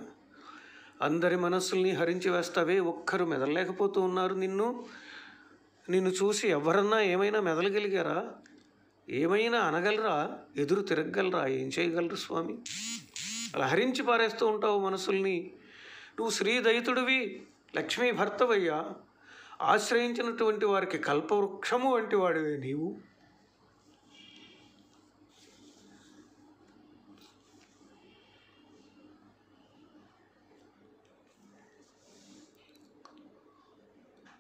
అందరి మనస్సుల్ని హరించి వేస్తావే ఒక్కరు మెదలలేకపోతూ ఉన్నారు నిన్ను నిన్ను చూసి ఎవరన్నా ఏమైనా మెదలగలిగారా ఏమైనా అనగలరా ఎదురు తిరగలరా ఏం చేయగలరు స్వామి అలా హరించి పారేస్తూ ఉంటావు మనసుల్ని నువ్వు శ్రీదయితుడివి లక్ష్మీ భర్తవయ్యా ఆశ్రయించినటువంటి వారికి కల్పవృక్షము వంటి వాడివే నీవు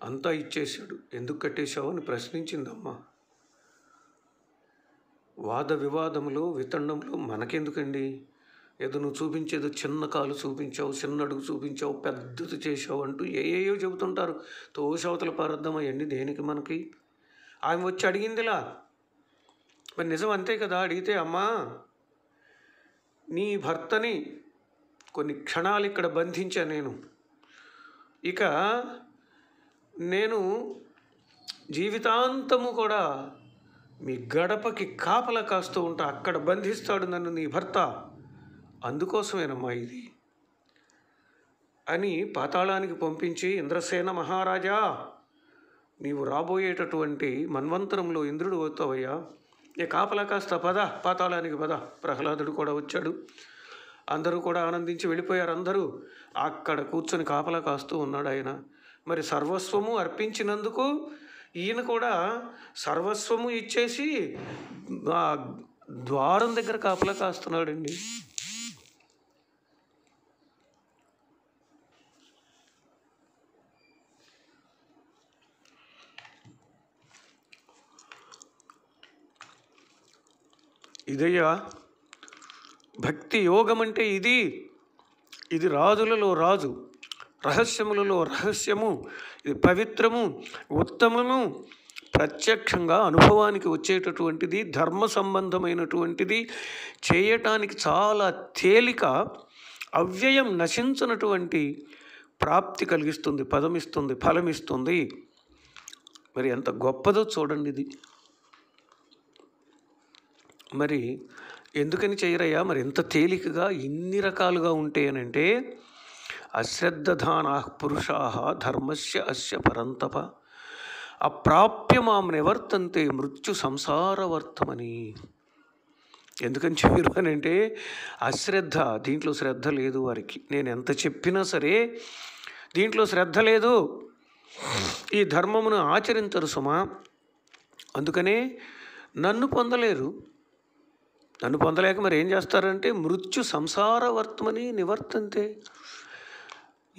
అంతా ఇచ్చేశాడు ఎందుకు కట్టేశావని ప్రశ్నించిందమ్మా వాద వివాదంలో వితండంలో మనకెందుకండి ఏదో నువ్వు చూపించేదో చిన్న కాలు చూపించావు చిన్న అడుగు చూపించావు పెద్దది చేసావు అంటూ ఏయో చెబుతుంటారు తోషవతల పారద్దాం అవన్నీ దేనికి మనకి ఆమె వచ్చి అడిగిందిలా మరి నిజం అంతే కదా అడిగితే అమ్మా నీ భర్తని కొన్ని క్షణాలు ఇక్కడ బంధించా నేను ఇక నేను జీవితాంతము కూడా మీ గడపకి కాపల కాస్తూ ఉంటా అక్కడ బంధిస్తాడు నన్ను నీ భర్త అందుకోసమేనమ్మా ఇది అని పాతాళానికి పంపించి ఇంద్రసేన మహారాజా నీవు రాబోయేటటువంటి మన్వంతరంలో ఇంద్రుడు వస్తావయ్యా ఏ కాపలా కాస్త పద పాతాళానికి పద ప్రహ్లాదుడు కూడా వచ్చాడు అందరూ కూడా ఆనందించి వెళ్ళిపోయారు అందరూ అక్కడ కూర్చొని కాపలా కాస్తూ ఉన్నాడు ఆయన మరి సర్వస్వము అర్పించినందుకు ఈయన కూడా సర్వస్వము ఇచ్చేసి ద్వారం దగ్గర కాపలా కాస్తున్నాడండి ఇదయ్యా భక్తి యోగం అంటే ఇది ఇది రాజులలో రాజు రహస్యములలో రహస్యము ఇది పవిత్రము ఉత్తమము ప్రత్యక్షంగా అనుభవానికి వచ్చేటటువంటిది ధర్మ సంబంధమైనటువంటిది చేయటానికి చాలా తేలిక అవ్యయం నశించినటువంటి ప్రాప్తి కలిగిస్తుంది పదమిస్తుంది ఫలమిస్తుంది మరి ఎంత గొప్పదో చూడండి ఇది మరి ఎందుకని చేయరయ్యా మరి ఎంత తేలికగా ఇన్ని రకాలుగా ఉంటాయనంటే అశ్రద్ధానా పురుషా ధర్మస్య అస్య పరంతప అప్రాప్య మాం నివర్తంతే మృత్యు సంసారవర్తమని ఎందుకని అంటే అశ్రద్ధ దీంట్లో శ్రద్ధ లేదు వారికి నేను ఎంత చెప్పినా సరే దీంట్లో శ్రద్ధ లేదు ఈ ధర్మమును ఆచరించరు సుమా అందుకనే నన్ను పొందలేరు నన్ను పొందలేక మరి ఏం చేస్తారంటే మృత్యు సంసారవర్తమని నివర్తంతే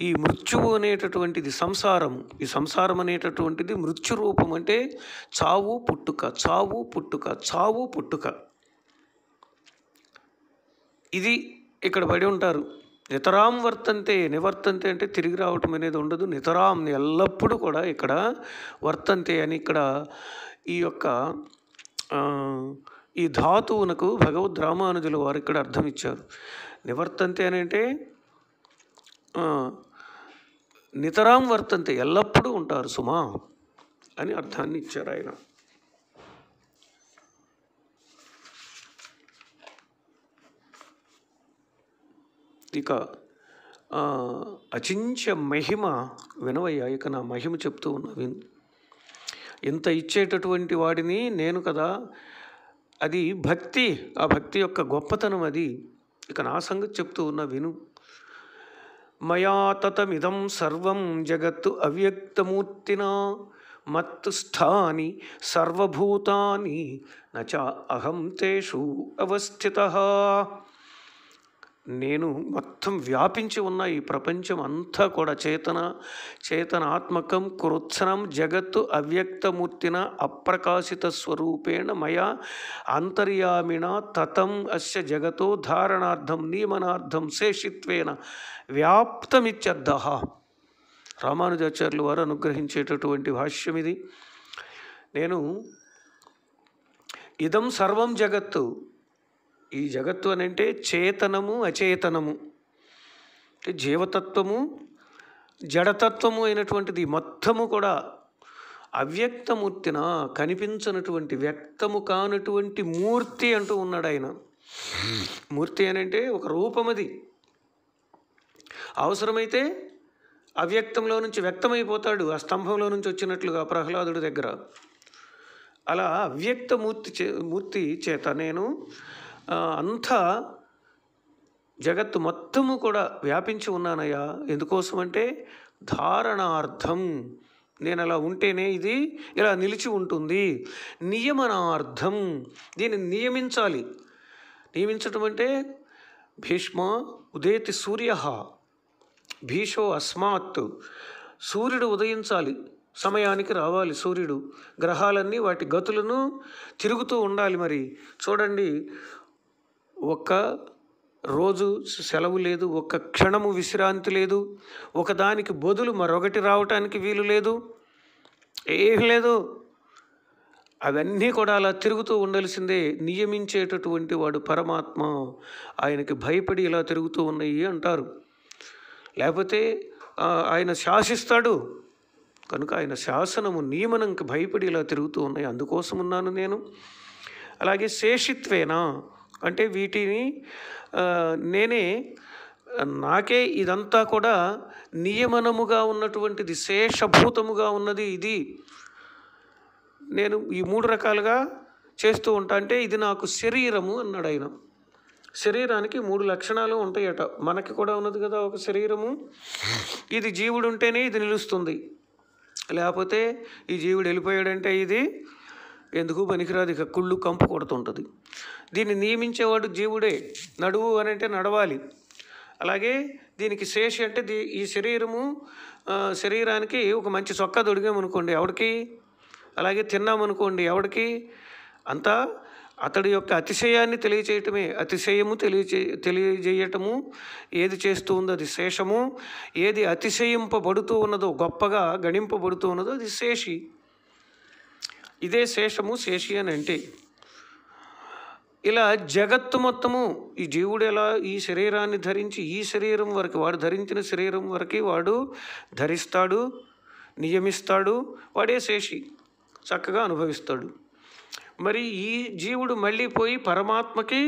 ఈ మృత్యువు అనేటటువంటిది సంసారము ఈ సంసారం అనేటటువంటిది మృత్యు రూపం అంటే చావు పుట్టుక చావు పుట్టుక చావు పుట్టుక ఇది ఇక్కడ పడి ఉంటారు నితరాం వర్తంతే నివర్తంతే అంటే తిరిగి రావటం అనేది ఉండదు నితరాం ఎల్లప్పుడూ కూడా ఇక్కడ వర్తంతే అని ఇక్కడ ఈ యొక్క ఈ ధాతువునకు భగవద్ రామానుజుల వారు ఇక్కడ అర్థం ఇచ్చారు నివర్తంతే అని అంటే నితరాం వర్తంతి ఎల్లప్పుడూ ఉంటారు సుమా అని అర్థాన్ని ఇచ్చారు ఆయన ఇక అచించ మహిమ వినవయ్యా ఇక నా మహిమ చెప్తూ ఉన్న విను ఇంత ఇచ్చేటటువంటి వాడిని నేను కదా అది భక్తి ఆ భక్తి యొక్క గొప్పతనం అది ఇక నా సంగతి చెప్తూ ఉన్న విను मया ततमिदं सर्वं जगत् अव्यक्तमूर्तिना मत्स्थानि स्थानि सर्वभूतानि न च अहं तेषु अवस्थितः నేను మొత్తం వ్యాపించి ఉన్న ఈ ప్రపంచం అంతా కూడా చేతన చేతనాత్మకం కృత్సనం జగత్తు అవ్యక్తమూర్తిన అప్రకాశిత స్వరూపేణ మయా అంతర్యామిణ తతం అస్య జగతో ధారణార్థం నియమనార్థం శేషిత్వేన వ్యాప్తమిత్యర్థ రామానుజాచార్యుల వారు అనుగ్రహించేటటువంటి భాష్యం ఇది నేను ఇదం సర్వం జగత్తు ఈ జగత్తు అని అంటే చేతనము అచేతనము అంటే జీవతత్వము జడతత్వము అయినటువంటిది మొత్తము కూడా అవ్యక్తమూర్తిన కనిపించినటువంటి వ్యక్తము కానటువంటి మూర్తి అంటూ ఉన్నాడు ఆయన మూర్తి అంటే ఒక రూపమది అవసరమైతే అవ్యక్తంలో నుంచి వ్యక్తమైపోతాడు ఆ స్తంభంలో నుంచి వచ్చినట్లుగా ప్రహ్లాదుడి దగ్గర అలా అవ్యక్త మూర్తి చే మూర్తి చేత నేను అంతా జగత్తు మొత్తము కూడా వ్యాపించి ఉన్నానయ్యా ఎందుకోసమంటే ధారణార్థం నేను అలా ఉంటేనే ఇది ఇలా నిలిచి ఉంటుంది నియమనార్థం దీన్ని నియమించాలి నియమించటం అంటే భీష్మ ఉదయతి సూర్య భీషో అస్మాత్ సూర్యుడు ఉదయించాలి సమయానికి రావాలి సూర్యుడు గ్రహాలన్నీ వాటి గతులను తిరుగుతూ ఉండాలి మరి చూడండి ఒక్క రోజు సెలవు లేదు ఒక్క క్షణము విశ్రాంతి లేదు ఒకదానికి బదులు మరొకటి రావటానికి వీలు లేదు ఏం లేదు అవన్నీ కూడా అలా తిరుగుతూ ఉండాల్సిందే నియమించేటటువంటి వాడు పరమాత్మ ఆయనకి భయపడి ఇలా తిరుగుతూ ఉన్నాయి అంటారు లేకపోతే ఆయన శాసిస్తాడు కనుక ఆయన శాసనము నియమనంకి భయపడి ఇలా తిరుగుతూ ఉన్నాయి అందుకోసం ఉన్నాను నేను అలాగే శేషిత్వేనా అంటే వీటిని నేనే నాకే ఇదంతా కూడా నియమనముగా ఉన్నటువంటిది శేషభూతముగా ఉన్నది ఇది నేను ఈ మూడు రకాలుగా చేస్తూ ఉంటా అంటే ఇది నాకు శరీరము అన్నాడు ఆయన శరీరానికి మూడు లక్షణాలు ఉంటాయట మనకి కూడా ఉన్నది కదా ఒక శరీరము ఇది జీవుడు ఉంటేనే ఇది నిలుస్తుంది లేకపోతే ఈ జీవుడు వెళ్ళిపోయాడంటే ఇది ఎందుకు పనికిరాదు కుళ్ళు కంపు కొడుతుంటుంది దీన్ని నియమించేవాడు జీవుడే నడువు అని అంటే నడవాలి అలాగే దీనికి శేషి అంటే దీ ఈ శరీరము శరీరానికి ఒక మంచి చొక్కా దొడిగామనుకోండి ఎవడికి అలాగే తిన్నామనుకోండి ఎవడికి అంతా అతడి యొక్క అతిశయాన్ని తెలియచేయటమే అతిశయము తెలియచే తెలియజేయటము ఏది చేస్తూ ఉందో అది శేషము ఏది అతిశయింపబడుతూ ఉన్నదో గొప్పగా గణింపబడుతూ ఉన్నదో అది శేషి ఇదే శేషము శేషి అని అంటే ఇలా జగత్తు మొత్తము ఈ జీవుడు ఎలా ఈ శరీరాన్ని ధరించి ఈ శరీరం వరకు వాడు ధరించిన శరీరం వరకు వాడు ధరిస్తాడు నియమిస్తాడు వాడే శేషి చక్కగా అనుభవిస్తాడు మరి ఈ జీవుడు మళ్ళీ పోయి పరమాత్మకి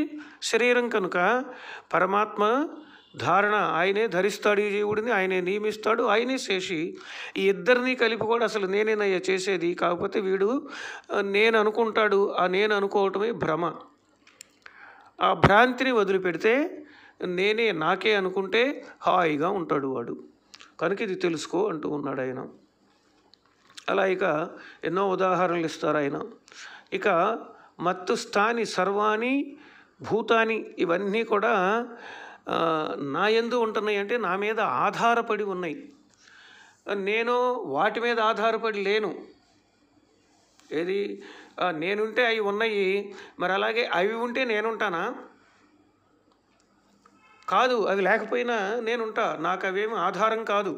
శరీరం కనుక పరమాత్మ ధారణ ఆయనే ధరిస్తాడు ఈ జీవుడిని ఆయనే నియమిస్తాడు ఆయనే శేషి ఈ ఇద్దరిని కలిపి కూడా అసలు నేనేనయ్యా చేసేది కాకపోతే వీడు నేను అనుకుంటాడు ఆ నేను అనుకోవటమే భ్రమ ఆ భ్రాంతిని వదిలిపెడితే నేనే నాకే అనుకుంటే హాయిగా ఉంటాడు వాడు కనుక ఇది తెలుసుకో అంటూ ఉన్నాడు ఆయన అలా ఇక ఎన్నో ఉదాహరణలు ఇస్తారు ఆయన ఇక మత్తు స్థాని సర్వాణి భూతాని ఇవన్నీ కూడా నా ఎందు ఉంటున్నాయి అంటే నా మీద ఆధారపడి ఉన్నాయి నేను వాటి మీద ఆధారపడి లేను ఏది నేనుంటే అవి ఉన్నాయి మరి అలాగే అవి ఉంటే నేనుంటానా కాదు అవి లేకపోయినా నేనుంటా నాకు అవేమి ఆధారం కాదు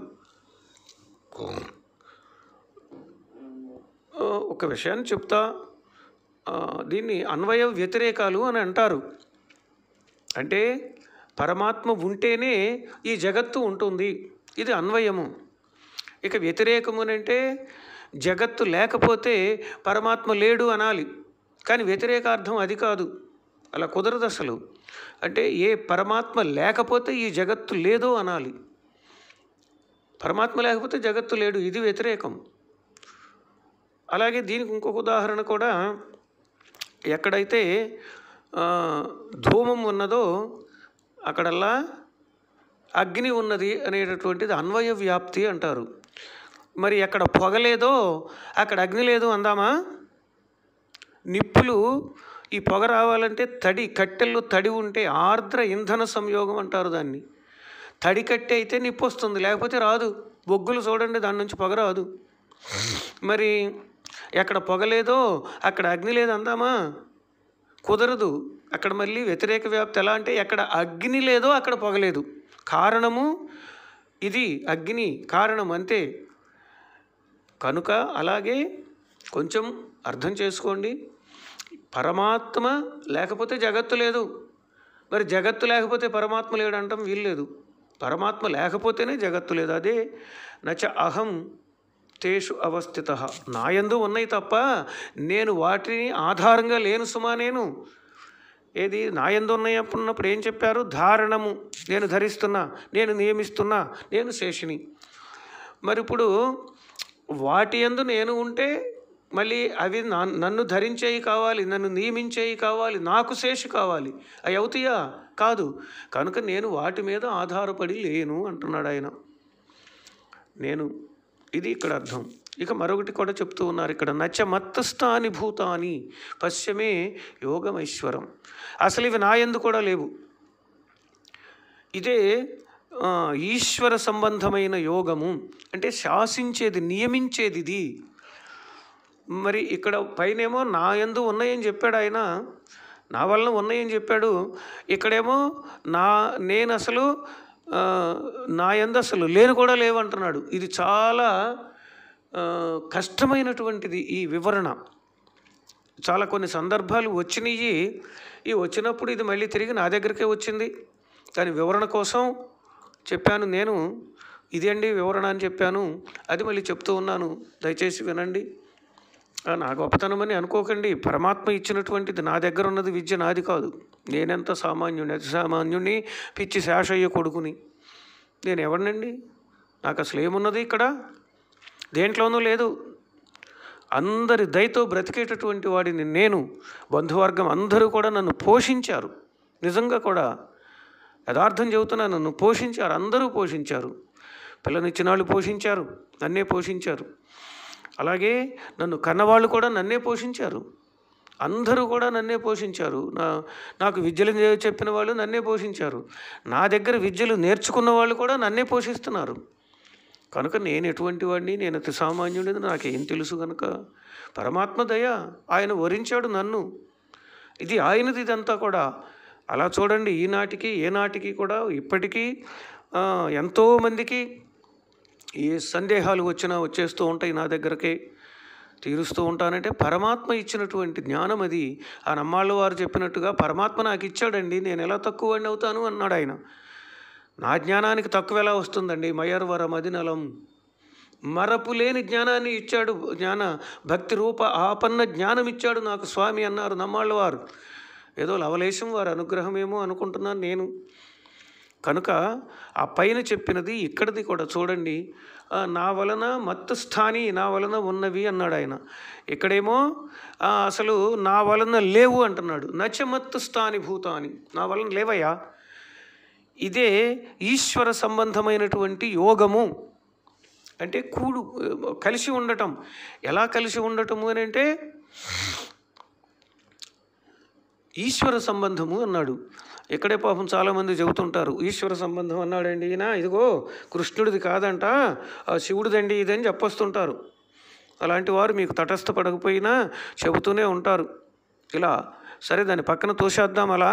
ఒక విషయాన్ని చెప్తా దీన్ని అన్వయ వ్యతిరేకాలు అని అంటారు అంటే పరమాత్మ ఉంటేనే ఈ జగత్తు ఉంటుంది ఇది అన్వయము ఇక వ్యతిరేకమునంటే జగత్తు లేకపోతే పరమాత్మ లేడు అనాలి కానీ వ్యతిరేకార్థం అది కాదు అలా కుదరదు అసలు అంటే ఏ పరమాత్మ లేకపోతే ఈ జగత్తు లేదో అనాలి పరమాత్మ లేకపోతే జగత్తు లేడు ఇది వ్యతిరేకం అలాగే దీనికి ఇంకొక ఉదాహరణ కూడా ఎక్కడైతే ధూమం ఉన్నదో అక్కడల్లా అగ్ని ఉన్నది అనేటటువంటిది అన్వయ వ్యాప్తి అంటారు మరి ఎక్కడ పొగ లేదో అక్కడ అగ్ని లేదు అందామా నిప్పులు ఈ పొగ రావాలంటే తడి కట్టెల్లో తడి ఉంటే ఆర్ద్ర ఇంధన సంయోగం అంటారు దాన్ని తడి కట్టె అయితే నిప్పు వస్తుంది లేకపోతే రాదు బొగ్గులు చూడండి దాని నుంచి పొగ రాదు మరి ఎక్కడ పొగ లేదో అక్కడ అగ్ని లేదు అందామా కుదరదు అక్కడ మళ్ళీ వ్యతిరేక వ్యాప్తి ఎలా అంటే ఎక్కడ అగ్ని లేదో అక్కడ పొగలేదు కారణము ఇది అగ్ని కారణం అంతే కనుక అలాగే కొంచెం అర్థం చేసుకోండి పరమాత్మ లేకపోతే జగత్తు లేదు మరి జగత్తు లేకపోతే పరమాత్మ లేడు అంటాం వీల్లేదు పరమాత్మ లేకపోతేనే జగత్తు లేదు అదే నచ అహం తేషు అవస్థిత నాయందు ఉన్నాయి తప్ప నేను వాటిని ఆధారంగా లేను సుమా నేను ఏది నాయందు ఉన్నప్పుడు ఏం చెప్పారు ధారణము నేను ధరిస్తున్నా నేను నియమిస్తున్నా నేను శేషిని మరి ఇప్పుడు వాటి ఎందు నేను ఉంటే మళ్ళీ అవి నన్ను ధరించేవి కావాలి నన్ను నియమించేవి కావాలి నాకు శేషి కావాలి అవి అవుతాయా కాదు కనుక నేను వాటి మీద ఆధారపడి లేను అంటున్నాడు ఆయన నేను ఇది ఇక్కడ అర్థం ఇక మరొకటి కూడా చెప్తూ ఉన్నారు ఇక్కడ నచ్చ మత్తస్థాని భూతాని పశ్చమే యోగమైశ్వరం అసలు ఇవి నాయందు కూడా లేవు ఇదే ఈశ్వర సంబంధమైన యోగము అంటే శాసించేది నియమించేది ఇది మరి ఇక్కడ పైనేమో నా ఎందు ఉన్నాయని చెప్పాడు ఆయన నా వలన ఉన్నాయని చెప్పాడు ఇక్కడేమో నా నేను అసలు నా ఎందు అసలు లేను కూడా లేవంటున్నాడు ఇది చాలా కష్టమైనటువంటిది ఈ వివరణ చాలా కొన్ని సందర్భాలు వచ్చినాయి ఈ వచ్చినప్పుడు ఇది మళ్ళీ తిరిగి నా దగ్గరికే వచ్చింది దాని వివరణ కోసం చెప్పాను నేను ఇదండి వివరణ అని చెప్పాను అది మళ్ళీ చెప్తూ ఉన్నాను దయచేసి వినండి నా గొప్పతనమని అనుకోకండి పరమాత్మ ఇచ్చినటువంటిది నా దగ్గర ఉన్నది విద్య నాది కాదు నేనెంత సామాన్యుని అతి సామాన్యుని పిచ్చి శాషయ్య కొడుకుని నేను ఎవరినండి నాకు అసలు ఏమున్నది ఇక్కడ దేంట్లోనూ లేదు అందరి దయతో బ్రతికేటటువంటి వాడిని నేను బంధువర్గం అందరూ కూడా నన్ను పోషించారు నిజంగా కూడా యథార్థం చెబుతున్నా నన్ను పోషించారు అందరూ పోషించారు పిల్లనిచ్చిన వాళ్ళు పోషించారు నన్నే పోషించారు అలాగే నన్ను కన్నవాళ్ళు కూడా నన్నే పోషించారు అందరూ కూడా నన్నే పోషించారు నా నాకు విద్యలు చెప్పిన వాళ్ళు నన్నే పోషించారు నా దగ్గర విద్యలు నేర్చుకున్న వాళ్ళు కూడా నన్నే పోషిస్తున్నారు కనుక నేను ఎటువంటి వాడిని నేను అతి సామాన్యుడిని నాకేం తెలుసు కనుక పరమాత్మ దయ ఆయన వరించాడు నన్ను ఇది ఆయనది ఇదంతా కూడా అలా చూడండి ఈనాటికి ఏనాటికి కూడా ఇప్పటికీ ఎంతోమందికి ఏ సందేహాలు వచ్చినా వచ్చేస్తూ ఉంటాయి నా దగ్గరకే తీరుస్తూ ఉంటానంటే పరమాత్మ ఇచ్చినటువంటి జ్ఞానం అది ఆ నమ్మాళ్ళు వారు చెప్పినట్టుగా పరమాత్మ నాకు ఇచ్చాడండి నేను ఎలా తక్కువ అవుతాను అన్నాడు ఆయన నా జ్ఞానానికి తక్కువ ఎలా వస్తుందండి మయర్వర మదినలం మరపు లేని జ్ఞానాన్ని ఇచ్చాడు జ్ఞాన భక్తి రూప ఆపన్న జ్ఞానం ఇచ్చాడు నాకు స్వామి అన్నారు నమ్మాళ్ళు వారు ఏదో లవలేశం వారి అనుగ్రహమేమో అనుకుంటున్నాను నేను కనుక ఆ పైన చెప్పినది ఇక్కడిది కూడా చూడండి నా వలన మత్తు స్థాని నా వలన ఉన్నవి అన్నాడు ఆయన ఇక్కడేమో అసలు నా వలన లేవు అంటున్నాడు నచ మత్తు స్థాని భూతాని నా వలన లేవయ్యా ఇదే ఈశ్వర సంబంధమైనటువంటి యోగము అంటే కూడు కలిసి ఉండటం ఎలా కలిసి ఉండటము అని అంటే ఈశ్వర సంబంధము అన్నాడు ఇక్కడే పాపం చాలామంది చెబుతుంటారు ఈశ్వర సంబంధం అన్నాడండి ఈయన ఇదిగో కృష్ణుడిది కాదంట శివుడిదండి ఇదని చెప్పొస్తుంటారు అలాంటి వారు మీకు తటస్థపడకపోయినా చెబుతూనే ఉంటారు ఇలా సరే దాన్ని పక్కన తోసేద్దాం అలా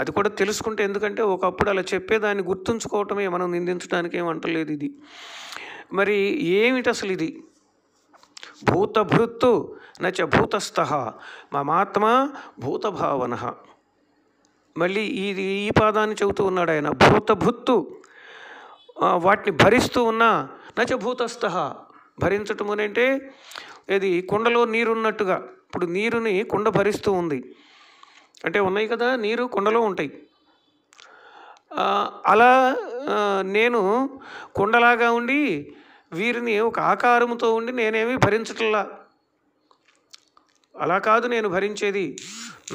అది కూడా తెలుసుకుంటే ఎందుకంటే ఒకప్పుడు అలా చెప్పేదాన్ని గుర్తుంచుకోవటమే మనం నిందించడానికి ఏమంటలేదు ఇది మరి ఏమిటి అసలు ఇది భూతభృత్తు నచ భూతస్థ మమాత్మ భూతభావన మళ్ళీ ఇది ఈ పాదాన్ని చెబుతూ ఉన్నాడు ఆయన భూతభృత్తు వాటిని భరిస్తూ ఉన్నా నచ భూతస్థ భరించటం అంటే ఇది కుండలో నీరున్నట్టుగా ఇప్పుడు నీరుని కుండ భరిస్తూ ఉంది అంటే ఉన్నాయి కదా నీరు కుండలో ఉంటాయి అలా నేను కుండలాగా ఉండి వీరిని ఒక ఆకారంతో ఉండి నేనేమి భరించటంలా అలా కాదు నేను భరించేది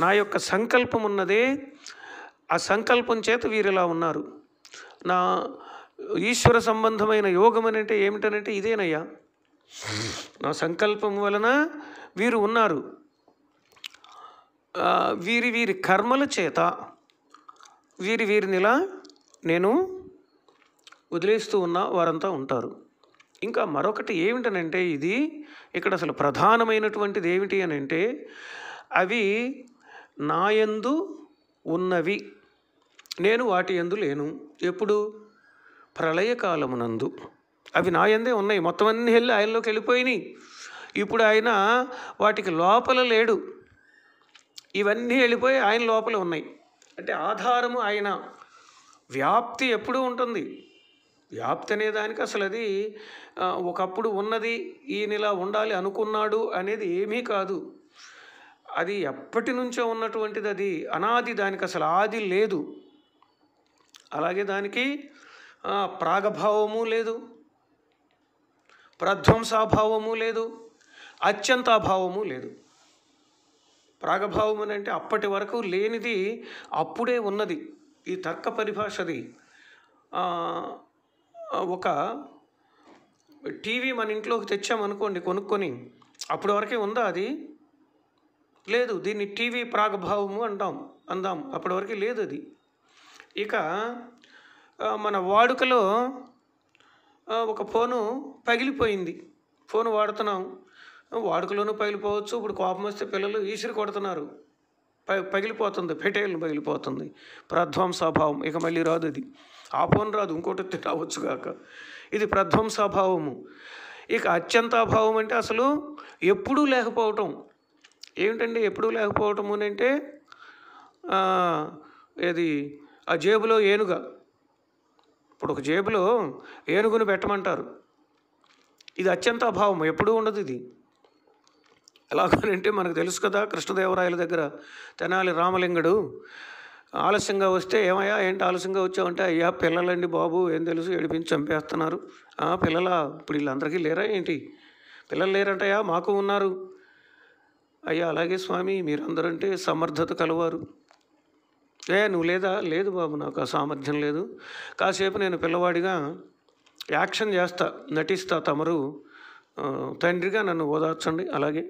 నా యొక్క సంకల్పం ఉన్నదే ఆ సంకల్పం చేత వీరిలా ఉన్నారు నా ఈశ్వర సంబంధమైన యోగం అని అంటే ఏమిటనంటే ఇదేనయ్యా నా సంకల్పం వలన వీరు ఉన్నారు వీరి వీరి కర్మల చేత వీరి వీరినిలా నేను వదిలేస్తూ ఉన్న వారంతా ఉంటారు ఇంకా మరొకటి ఏమిటనంటే ఇది ఇక్కడ అసలు ప్రధానమైనటువంటిది ఏమిటి అని అంటే అవి నాయందు ఉన్నవి నేను వాటి ఎందు లేను ఎప్పుడు ప్రళయకాలమునందు అవి నాయందే ఉన్నాయి మొత్తం అన్నీ వెళ్ళి ఆయనలోకి వెళ్ళిపోయినాయి ఇప్పుడు ఆయన వాటికి లోపల లేడు ఇవన్నీ వెళ్ళిపోయి ఆయన లోపల ఉన్నాయి అంటే ఆధారము ఆయన వ్యాప్తి ఎప్పుడూ ఉంటుంది వ్యాప్తి అనే దానికి అసలు అది ఒకప్పుడు ఉన్నది ఈయన ఇలా ఉండాలి అనుకున్నాడు అనేది ఏమీ కాదు అది ఎప్పటి నుంచో ఉన్నటువంటిది అది అనాది దానికి అసలు ఆది లేదు అలాగే దానికి ప్రాగభావము లేదు ప్రధ్వంసాభావము లేదు అత్యంతాభావము లేదు ప్రాగభావం అంటే అప్పటి వరకు లేనిది అప్పుడే ఉన్నది ఈ తర్క పరిభాషది ఒక టీవీ మన ఇంట్లోకి తెచ్చామనుకోండి కొనుక్కొని అప్పటి వరకే ఉందా అది లేదు దీన్ని టీవీ ప్రాగభావము అంటాం అందాం అప్పటి వరకే లేదు అది ఇక మన వాడుకలో ఒక ఫోను పగిలిపోయింది ఫోను వాడుతున్నాం వాడుకలోనూ పగిలిపోవచ్చు ఇప్పుడు కోపం వస్తే పిల్లలు ఈసిరి కొడుతున్నారు పగిలిపోతుంది పెటేలు పగిలిపోతుంది స్వభావం ఇక మళ్ళీ రాదు అది ఆపోని రాదు ఇంకోటి తిట్టవచ్చు కాక ఇది ప్రధ్వంసాభావము ఇక అత్యంత అభావం అంటే అసలు ఎప్పుడూ లేకపోవటం ఏమిటండి ఎప్పుడూ లేకపోవటం అంటే ఇది ఆ జేబులో ఏనుగ ఇప్పుడు ఒక జేబులో ఏనుగును పెట్టమంటారు ఇది అత్యంత అభావం ఎప్పుడూ ఉండదు ఇది ఎలాగోనంటే మనకు తెలుసు కదా కృష్ణదేవరాయల దగ్గర తెనాలి రామలింగుడు ఆలస్యంగా వస్తే ఏమయ్యా ఏంటి ఆలస్యంగా వచ్చావంటే అయ్యా పిల్లలండి బాబు ఏం తెలుసు ఏడిపించి చంపేస్తున్నారు ఆ పిల్లల ఇప్పుడు వీళ్ళందరికీ లేరా ఏంటి పిల్లలు లేరంటయ్యా మాకు ఉన్నారు అయ్యా అలాగే స్వామి మీరందరంటే సమర్థత కలవారు ఏ నువ్వు లేదా లేదు బాబు నాకు ఆ సామర్థ్యం లేదు కాసేపు నేను పిల్లవాడిగా యాక్షన్ చేస్తా నటిస్తా తమరు తండ్రిగా నన్ను ఓదార్చండి అలాగే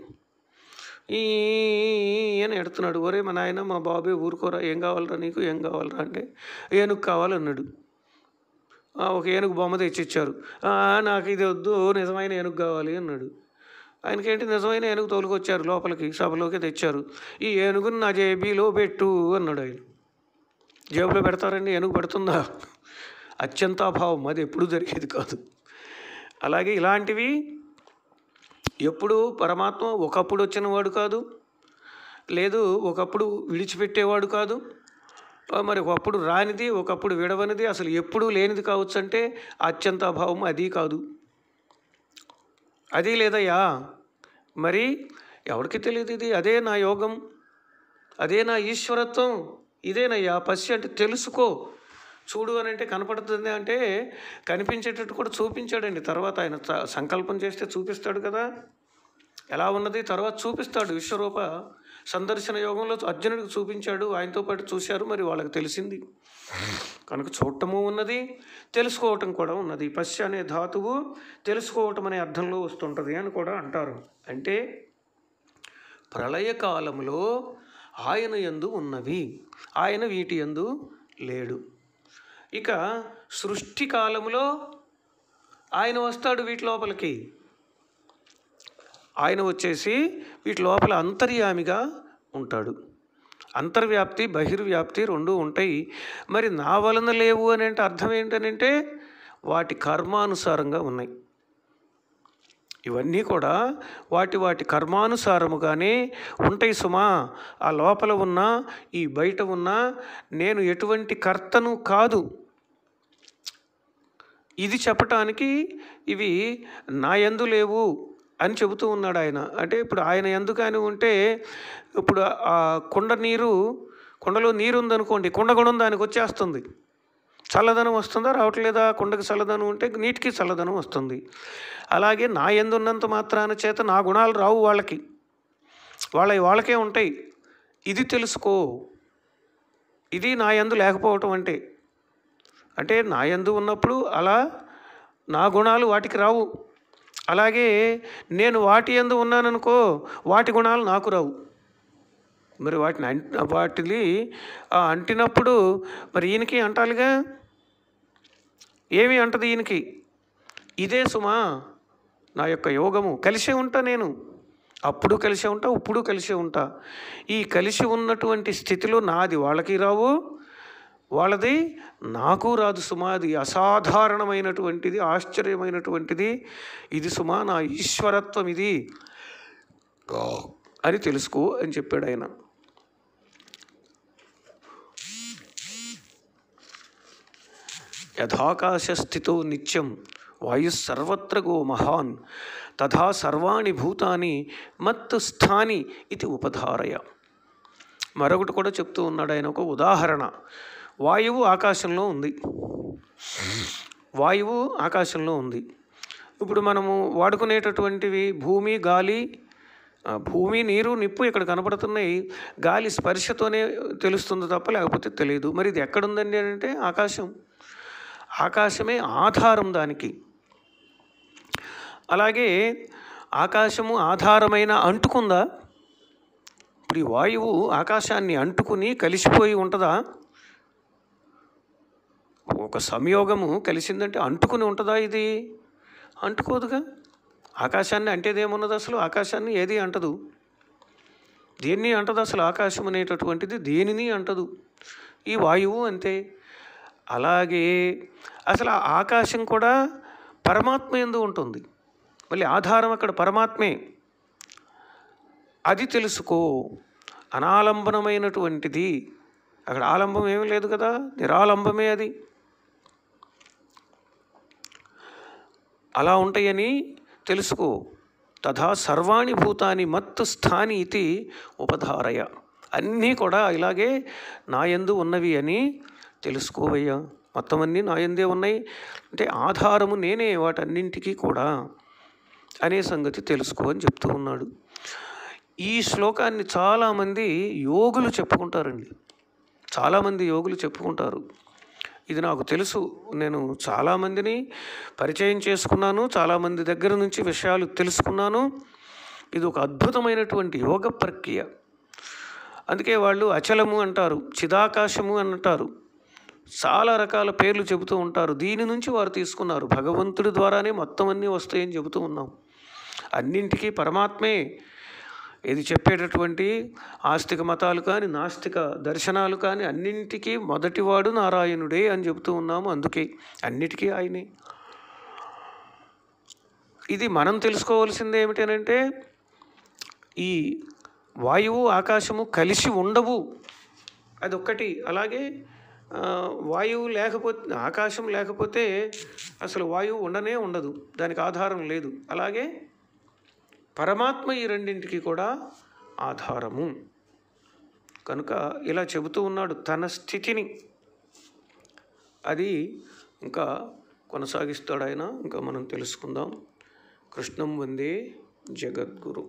ఈయన ఎడుతున్నాడు ఒరే మా నాయన మా బాబే ఊరుకోరా ఏం కావాలరా నీకు ఏం కావాలరా అంటే ఏనుగు కావాలన్నాడు ఒక ఏనుగు బొమ్మ తెచ్చిచ్చారు నాకు ఇది వద్దు నిజమైన ఏనుగు కావాలి అన్నాడు ఆయనకేంటి నిజమైన ఏనుగు తోలుకొచ్చారు లోపలికి సభలోకి తెచ్చారు ఈ ఏనుగును నా జేబీలో పెట్టు అన్నాడు ఆయన జేబులో పెడతారండి ఏనుగు పెడుతుందా అత్యంత అభావం అది ఎప్పుడూ జరిగేది కాదు అలాగే ఇలాంటివి ఎప్పుడు పరమాత్మ ఒకప్పుడు వచ్చినవాడు కాదు లేదు ఒకప్పుడు విడిచిపెట్టేవాడు కాదు మరి ఒకప్పుడు రానిది ఒకప్పుడు విడవనిది అసలు ఎప్పుడూ లేనిది కావచ్చు అంటే అత్యంత అభావం అది కాదు అది లేదయ్యా మరి ఎవరికి తెలియదు ఇది అదే నా యోగం అదే నా ఈశ్వరత్వం ఇదేనయ్యా పసి అంటే తెలుసుకో చూడు అని అంటే కనపడుతుంది అంటే కనిపించేటట్టు కూడా చూపించాడండి తర్వాత ఆయన సంకల్పం చేస్తే చూపిస్తాడు కదా ఎలా ఉన్నది తర్వాత చూపిస్తాడు విశ్వరూప సందర్శన యోగంలో అర్జునుడికి చూపించాడు ఆయనతో పాటు చూశారు మరి వాళ్ళకి తెలిసింది కనుక చూడటము ఉన్నది తెలుసుకోవటం కూడా ఉన్నది పశ్య అనే ధాతువు తెలుసుకోవటం అనే అర్థంలో వస్తుంటుంది అని కూడా అంటారు అంటే ప్రళయకాలంలో ఆయన ఎందు ఉన్నవి ఆయన వీటి ఎందు లేడు ఇక సృష్టి కాలంలో ఆయన వస్తాడు వీటి లోపలికి ఆయన వచ్చేసి వీటి లోపల అంతర్యామిగా ఉంటాడు అంతర్వ్యాప్తి బహిర్వ్యాప్తి రెండూ ఉంటాయి మరి నా వలన లేవు అని అంటే అర్థం ఏంటనంటే వాటి కర్మానుసారంగా ఉన్నాయి ఇవన్నీ కూడా వాటి వాటి కర్మానుసారముగానే ఉంటాయి సుమా ఆ లోపల ఉన్న ఈ బయట ఉన్న నేను ఎటువంటి కర్తను కాదు ఇది చెప్పటానికి ఇవి నా ఎందు లేవు అని చెబుతూ ఉన్నాడు ఆయన అంటే ఇప్పుడు ఆయన ఎందుకని ఉంటే ఇప్పుడు ఆ కుండ నీరు కుండలో నీరు ఉందనుకోండి కుండ గుణం దానికి వచ్చేస్తుంది చల్లదనం వస్తుందా రావట్లేదా కుండకి చల్లదనం ఉంటే నీటికి చల్లదనం వస్తుంది అలాగే నా ఎందున్నంత మాత్రాన చేత నా గుణాలు రావు వాళ్ళకి వాళ్ళ వాళ్ళకే ఉంటాయి ఇది తెలుసుకో ఇది నా ఎందు లేకపోవటం అంటే అంటే నా యందు ఉన్నప్పుడు అలా నా గుణాలు వాటికి రావు అలాగే నేను వాటి ఎందు ఉన్నాననుకో వాటి గుణాలు నాకు రావు మరి వాటిని వాటిని అంటినప్పుడు మరి ఈయనకి అంటాలిగా ఏమి అంటది ఈయనకి ఇదే సుమా నా యొక్క యోగము కలిసే ఉంటా నేను అప్పుడు కలిసే ఉంటా ఇప్పుడు కలిసే ఉంటా ఈ కలిసి ఉన్నటువంటి స్థితిలో నాది వాళ్ళకి రావు వాళ్ళది నాకు రాదు సుమా అది అసాధారణమైనటువంటిది ఆశ్చర్యమైనటువంటిది ఇది సుమా నా ఈశ్వరత్వం ఇది అని తెలుసుకో అని చెప్పాడు ఆయన యథాకాశస్థితో నిత్యం వాయు సర్వత్ర గో మహాన్ తథా సర్వాణి భూతాని మత్తు స్థాని ఇది ఉపధారయ మరొకటి కూడా చెప్తూ ఉన్నాడు ఆయన ఒక ఉదాహరణ వాయువు ఆకాశంలో ఉంది వాయువు ఆకాశంలో ఉంది ఇప్పుడు మనము వాడుకునేటటువంటివి భూమి గాలి భూమి నీరు నిప్పు ఇక్కడ కనపడుతున్నాయి గాలి స్పర్శతోనే తెలుస్తుంది తప్ప లేకపోతే తెలియదు మరి ఇది ఎక్కడుందండి అంటే ఆకాశం ఆకాశమే ఆధారం దానికి అలాగే ఆకాశము ఆధారమైన అంటుకుందా ఇప్పుడు ఈ వాయువు ఆకాశాన్ని అంటుకుని కలిసిపోయి ఉంటుందా ఒక సంయోగము కలిసిందంటే అంటుకుని ఉంటుందా ఇది అంటుకోదుగా ఆకాశాన్ని అంటేదేమున్నది అసలు ఆకాశాన్ని ఏది అంటదు దేన్ని అంటదు అసలు ఆకాశం అనేటటువంటిది దేనిని అంటదు ఈ వాయువు అంతే అలాగే అసలు ఆకాశం కూడా పరమాత్మ ఎందు ఉంటుంది మళ్ళీ ఆధారం అక్కడ పరమాత్మే అది తెలుసుకో అనాలంబనమైనటువంటిది అక్కడ ఆలంబం ఏమీ లేదు కదా నిరాలంబమే అది అలా ఉంటాయని తెలుసుకో తథా సర్వాణి భూతాని మత్ స్థాని ఇది ఉపధారయ అన్నీ కూడా ఇలాగే నాయందు ఉన్నవి అని తెలుసుకోవయ్యా మొత్తం అన్నీ నాయందే ఉన్నాయి అంటే ఆధారము నేనే వాటన్నింటికి కూడా అనే సంగతి తెలుసుకో అని చెప్తూ ఉన్నాడు ఈ శ్లోకాన్ని చాలామంది యోగులు చెప్పుకుంటారండి చాలామంది యోగులు చెప్పుకుంటారు ఇది నాకు తెలుసు నేను చాలామందిని పరిచయం చేసుకున్నాను చాలామంది దగ్గర నుంచి విషయాలు తెలుసుకున్నాను ఇది ఒక అద్భుతమైనటువంటి యోగ ప్రక్రియ అందుకే వాళ్ళు అచలము అంటారు చిదాకాశము అంటారు చాలా రకాల పేర్లు చెబుతూ ఉంటారు దీని నుంచి వారు తీసుకున్నారు భగవంతుడి ద్వారానే మొత్తం అన్నీ వస్తాయని చెబుతూ ఉన్నాం అన్నింటికీ పరమాత్మే ఇది చెప్పేటటువంటి ఆస్తిక మతాలు కానీ నాస్తిక దర్శనాలు కానీ అన్నింటికీ మొదటివాడు నారాయణుడే అని చెబుతూ ఉన్నాము అందుకే అన్నిటికీ ఆయనే ఇది మనం తెలుసుకోవాల్సింది ఏమిటనంటే ఈ వాయువు ఆకాశము కలిసి ఉండవు అదొక్కటి అలాగే వాయువు లేకపోతే ఆకాశం లేకపోతే అసలు వాయువు ఉండనే ఉండదు దానికి ఆధారం లేదు అలాగే పరమాత్మ ఈ రెండింటికి కూడా ఆధారము కనుక ఇలా చెబుతూ ఉన్నాడు తన స్థితిని అది ఇంకా కొనసాగిస్తాడు ఆయన ఇంకా మనం తెలుసుకుందాం కృష్ణం వందే జగద్గురు